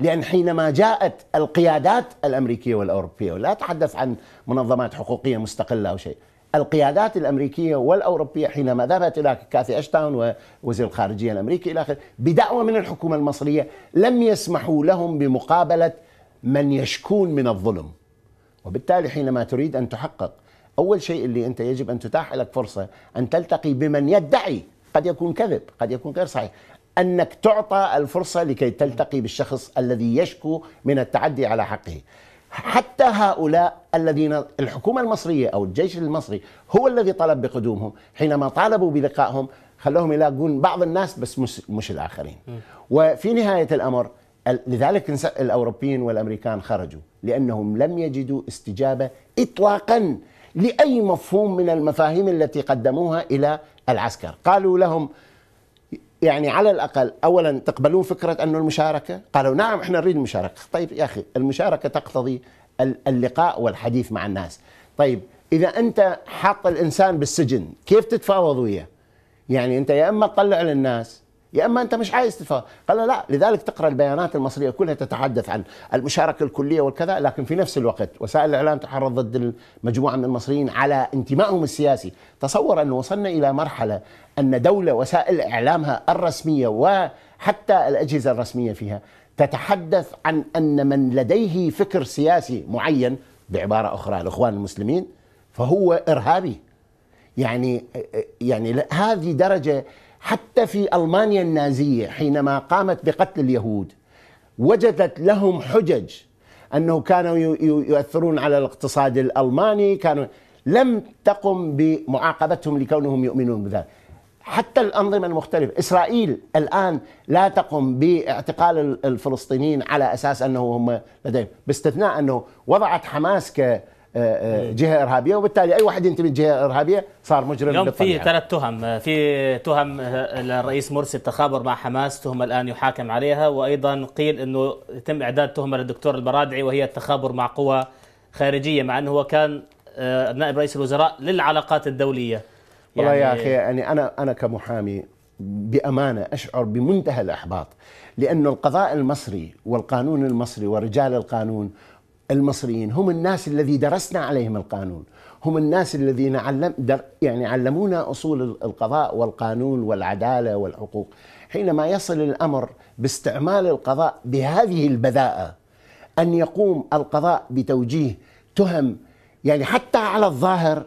لأن حينما جاءت القيادات الأمريكية والأوروبية ولا أتحدث عن منظمات حقوقية مستقلة أو شيء القيادات الأمريكية والأوروبية حينما ذهبت إلى كاثي أشتاون ووزير الخارجية الأمريكي إلى آخره بدعوة من الحكومة المصرية لم يسمحوا لهم بمقابلة من يشكون من الظلم وبالتالي حينما تريد أن تحقق أول شيء اللي أنت يجب أن تتاح لك فرصة أن تلتقي بمن يدعي قد يكون كذب قد يكون غير صحيح انك تعطى الفرصه لكي تلتقي بالشخص الذي يشكو من التعدي على حقه. حتى هؤلاء الذين الحكومه المصريه او الجيش المصري هو الذي طلب بقدومهم حينما طالبوا بلقائهم خلوهم يلاقون بعض الناس بس مش, مش الاخرين. وفي نهايه الامر لذلك الاوروبيين والامريكان خرجوا لانهم لم يجدوا استجابه اطلاقا لاي مفهوم من المفاهيم التي قدموها الى العسكر، قالوا لهم يعني على الاقل اولا تقبلون فكره انه المشاركه؟ قالوا نعم احنا نريد المشاركه، طيب يا اخي المشاركه تقتضي اللقاء والحديث مع الناس، طيب اذا انت حاط الانسان بالسجن كيف تتفاوض وياه؟ يعني انت يا اما تطلع للناس يا اما انت مش عايز تدفع قال لا لذلك تقرا البيانات المصريه كلها تتحدث عن المشاركه الكليه والكذا لكن في نفس الوقت وسائل الاعلام تحرض ضد مجموعه من المصريين على انتمائهم السياسي تصور ان وصلنا الى مرحله ان دوله وسائل اعلامها الرسميه وحتى الاجهزه الرسميه فيها تتحدث عن ان من لديه فكر سياسي معين بعباره اخرى الاخوان المسلمين فهو ارهابي يعني يعني هذه درجه حتى في ألمانيا النازية حينما قامت بقتل اليهود وجدت لهم حجج أنه كانوا يؤثرون على الاقتصاد الألماني كانوا لم تقم بمعاقبتهم لكونهم يؤمنون بذلك حتى الأنظمة المختلفة إسرائيل الآن لا تقم باعتقال الفلسطينيين على أساس أنه هم لديهم باستثناء أنه وضعت حماس ك آه، آه، جهه ارهابيه وبالتالي اي واحد ينتمي لجهه ارهابيه صار مجرم اليوم في ثلاث تهم آه، في تهم الرئيس مرسي التخابر مع حماس تهمه الان يحاكم عليها وايضا قيل انه يتم اعداد تهمه للدكتور البرادعي وهي التخابر مع قوى خارجيه مع انه هو كان نائب رئيس الوزراء للعلاقات الدوليه والله يعني يا اخي يعني انا انا كمحامي بامانه اشعر بمنتهى الاحباط لأن القضاء المصري والقانون المصري ورجال القانون المصريين هم الناس الذي درسنا عليهم القانون هم الناس الذين علم در يعني علمونا اصول القضاء والقانون والعداله والحقوق حينما يصل الامر باستعمال القضاء بهذه البذاءه ان يقوم القضاء بتوجيه تهم يعني حتى على الظاهر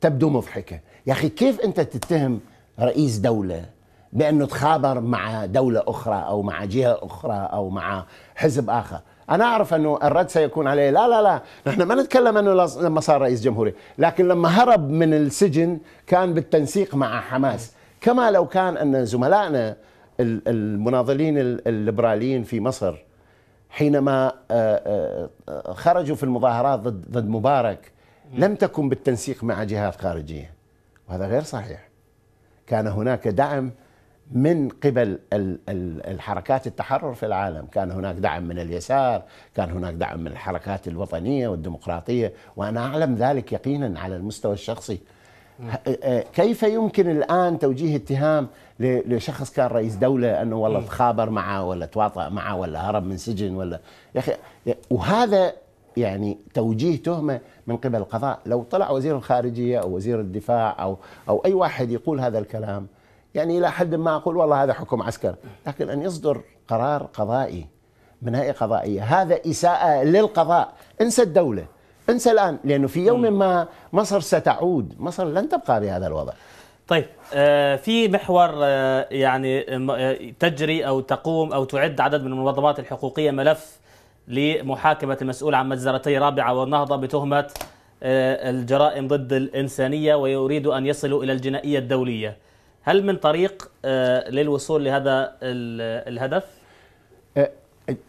تبدو مضحكه يا اخي كيف انت تتهم رئيس دوله بانه تخابر مع دوله اخرى او مع جهه اخرى او مع حزب اخر انا اعرف انه الرد سيكون عليه لا لا لا نحن ما نتكلم انه لما صار رئيس جمهوريه لكن لما هرب من السجن كان بالتنسيق مع حماس كما لو كان ان زملائنا المناضلين الليبراليين في مصر حينما آه، آه، آه، خرجوا في المظاهرات ضد ضد مبارك لم تكن بالتنسيق مع جهات خارجيه وهذا غير صحيح كان هناك دعم من قبل الحركات التحرر في العالم كان هناك دعم من اليسار كان هناك دعم من الحركات الوطنية والديمقراطية وأنا أعلم ذلك يقينا على المستوى الشخصي آه، كيف يمكن الآن توجيه اتهام لشخص كان رئيس دولة أنه والله تخابر معه ولا تواطأ معه ولا هرب من سجن ولا يا أخي وهذا يعني توجيه تهمه من قبل القضاء لو طلع وزير الخارجيه او وزير الدفاع او او اي واحد يقول هذا الكلام يعني إلى حد ما أقول والله هذا حكم عسكر لكن أن يصدر قرار قضائي من هيئة قضائية هذا إساءة للقضاء انسى الدولة انسى الآن لأنه في يوم ما مصر ستعود مصر لن تبقى بهذا الوضع طيب آه، في محور آه، يعني آه، تجري أو تقوم أو تعد عدد من المنظمات الحقوقية ملف لمحاكمة المسؤول عن مجزرتي رابعة والنهضة بتهمة الجرائم ضد الإنسانية ويريد أن يصلوا إلى الجنائية الدولية هل من طريق آه، للوصول لهذا الهدف؟ آه،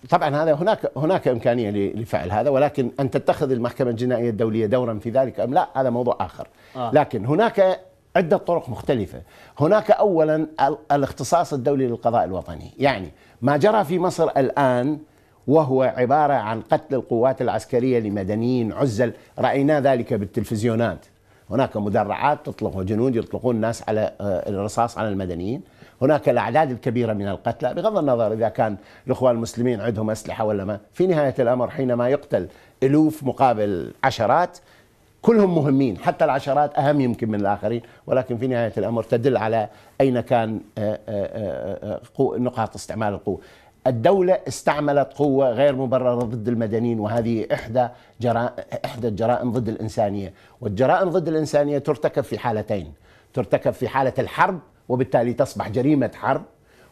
طبعا هذا هناك هناك امكانيه لفعل هذا ولكن ان تتخذ المحكمه الجنائيه الدوليه دورا في ذلك ام لا هذا موضوع اخر آه. لكن هناك عده طرق مختلفه هناك اولا الاختصاص الدولي للقضاء الوطني يعني ما جرى في مصر الان وهو عباره عن قتل القوات العسكريه لمدنيين عزل راينا ذلك بالتلفزيونات هناك مدرعات تطلق وجنود يطلقون الناس على آه، الرصاص على المدنيين هناك الأعداد الكبيرة من القتلى بغض النظر إذا كان الإخوان المسلمين عندهم أسلحة ولا ما في نهاية الأمر حينما يقتل ألوف مقابل عشرات كلهم مهمين حتى العشرات أهم يمكن من الآخرين ولكن في نهاية الأمر تدل على أين كان آه، آه، نقاط استعمال القوة الدولة استعملت قوة غير مبررة ضد المدنيين وهذه إحدى جرائم إحدى الجرائم ضد الإنسانية، والجرائم ضد الإنسانية ترتكب في حالتين، ترتكب في حالة الحرب وبالتالي تصبح جريمة حرب،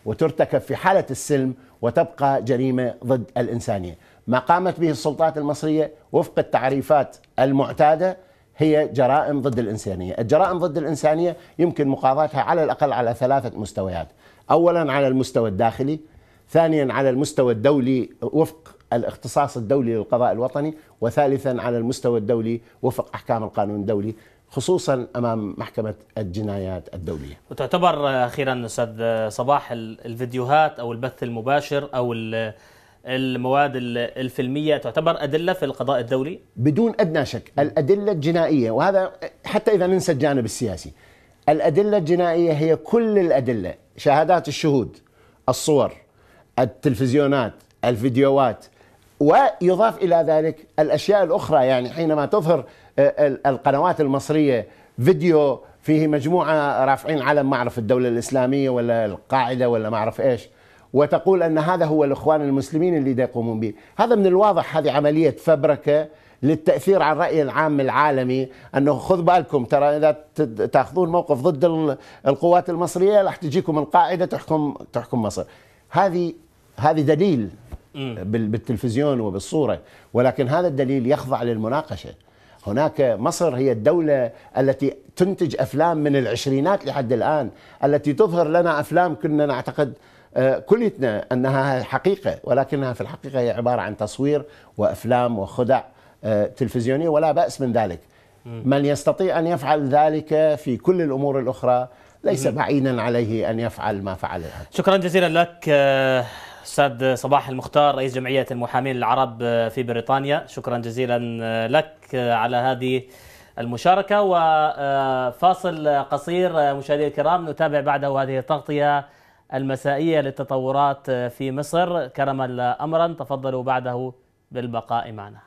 وترتكب في حالة السلم وتبقى جريمة ضد الإنسانية. ما قامت به السلطات المصرية وفق التعريفات المعتادة هي جرائم ضد الإنسانية الجرائم ضد الإنسانية يمكن مقاضاتها على الأقل على ثلاثة مستويات أولا على المستوى الداخلي ثانيا على المستوى الدولي وفق الاختصاص الدولي للقضاء الوطني وثالثا على المستوى الدولي وفق احكام القانون الدولي خصوصا امام محكمه الجنايات الدوليه. وتعتبر اخيرا استاذ صباح الفيديوهات او البث المباشر او المواد الفيلميه تعتبر ادله في القضاء الدولي؟ بدون ادنى شك، الادله الجنائيه وهذا حتى اذا ننسى الجانب السياسي. الادله الجنائيه هي كل الادله، شهادات الشهود، الصور، التلفزيونات الفيديوهات ويضاف الى ذلك الاشياء الاخرى يعني حينما تظهر آه، القنوات المصريه فيديو فيه مجموعه رافعين علم ما اعرف الدوله الاسلاميه ولا القاعده ولا ما اعرف ايش وتقول ان هذا هو الاخوان المسلمين اللي يقومون به، هذا من الواضح هذه عمليه فبركه للتاثير على الراي العام العالمي انه خذ بالكم ترى اذا تاخذون موقف ضد القوات المصريه راح تجيكم القاعده تحكم تحكم مصر. هذه هذه دليل بالتلفزيون وبالصورة ولكن هذا الدليل يخضع للمناقشة هناك مصر هي الدولة التي تنتج أفلام من العشرينات لحد الآن التي تظهر لنا أفلام كنا نعتقد آه، كلتنا أنها حقيقة ولكنها في الحقيقة هي عبارة عن تصوير وأفلام وخدع آه، تلفزيونية ولا بأس من ذلك من يستطيع أن يفعل ذلك في كل الأمور الأخرى ليس بعيدا عليه أن يفعل ما فعل الآن شكرا جزيلا لك آه، استاذ صباح المختار رئيس جمعيه المحامين العرب في بريطانيا شكرا جزيلا لك على هذه المشاركه وفاصل قصير مشاهدينا الكرام نتابع بعده هذه التغطيه المسائيه للتطورات في مصر كرما امرا تفضلوا بعده بالبقاء معنا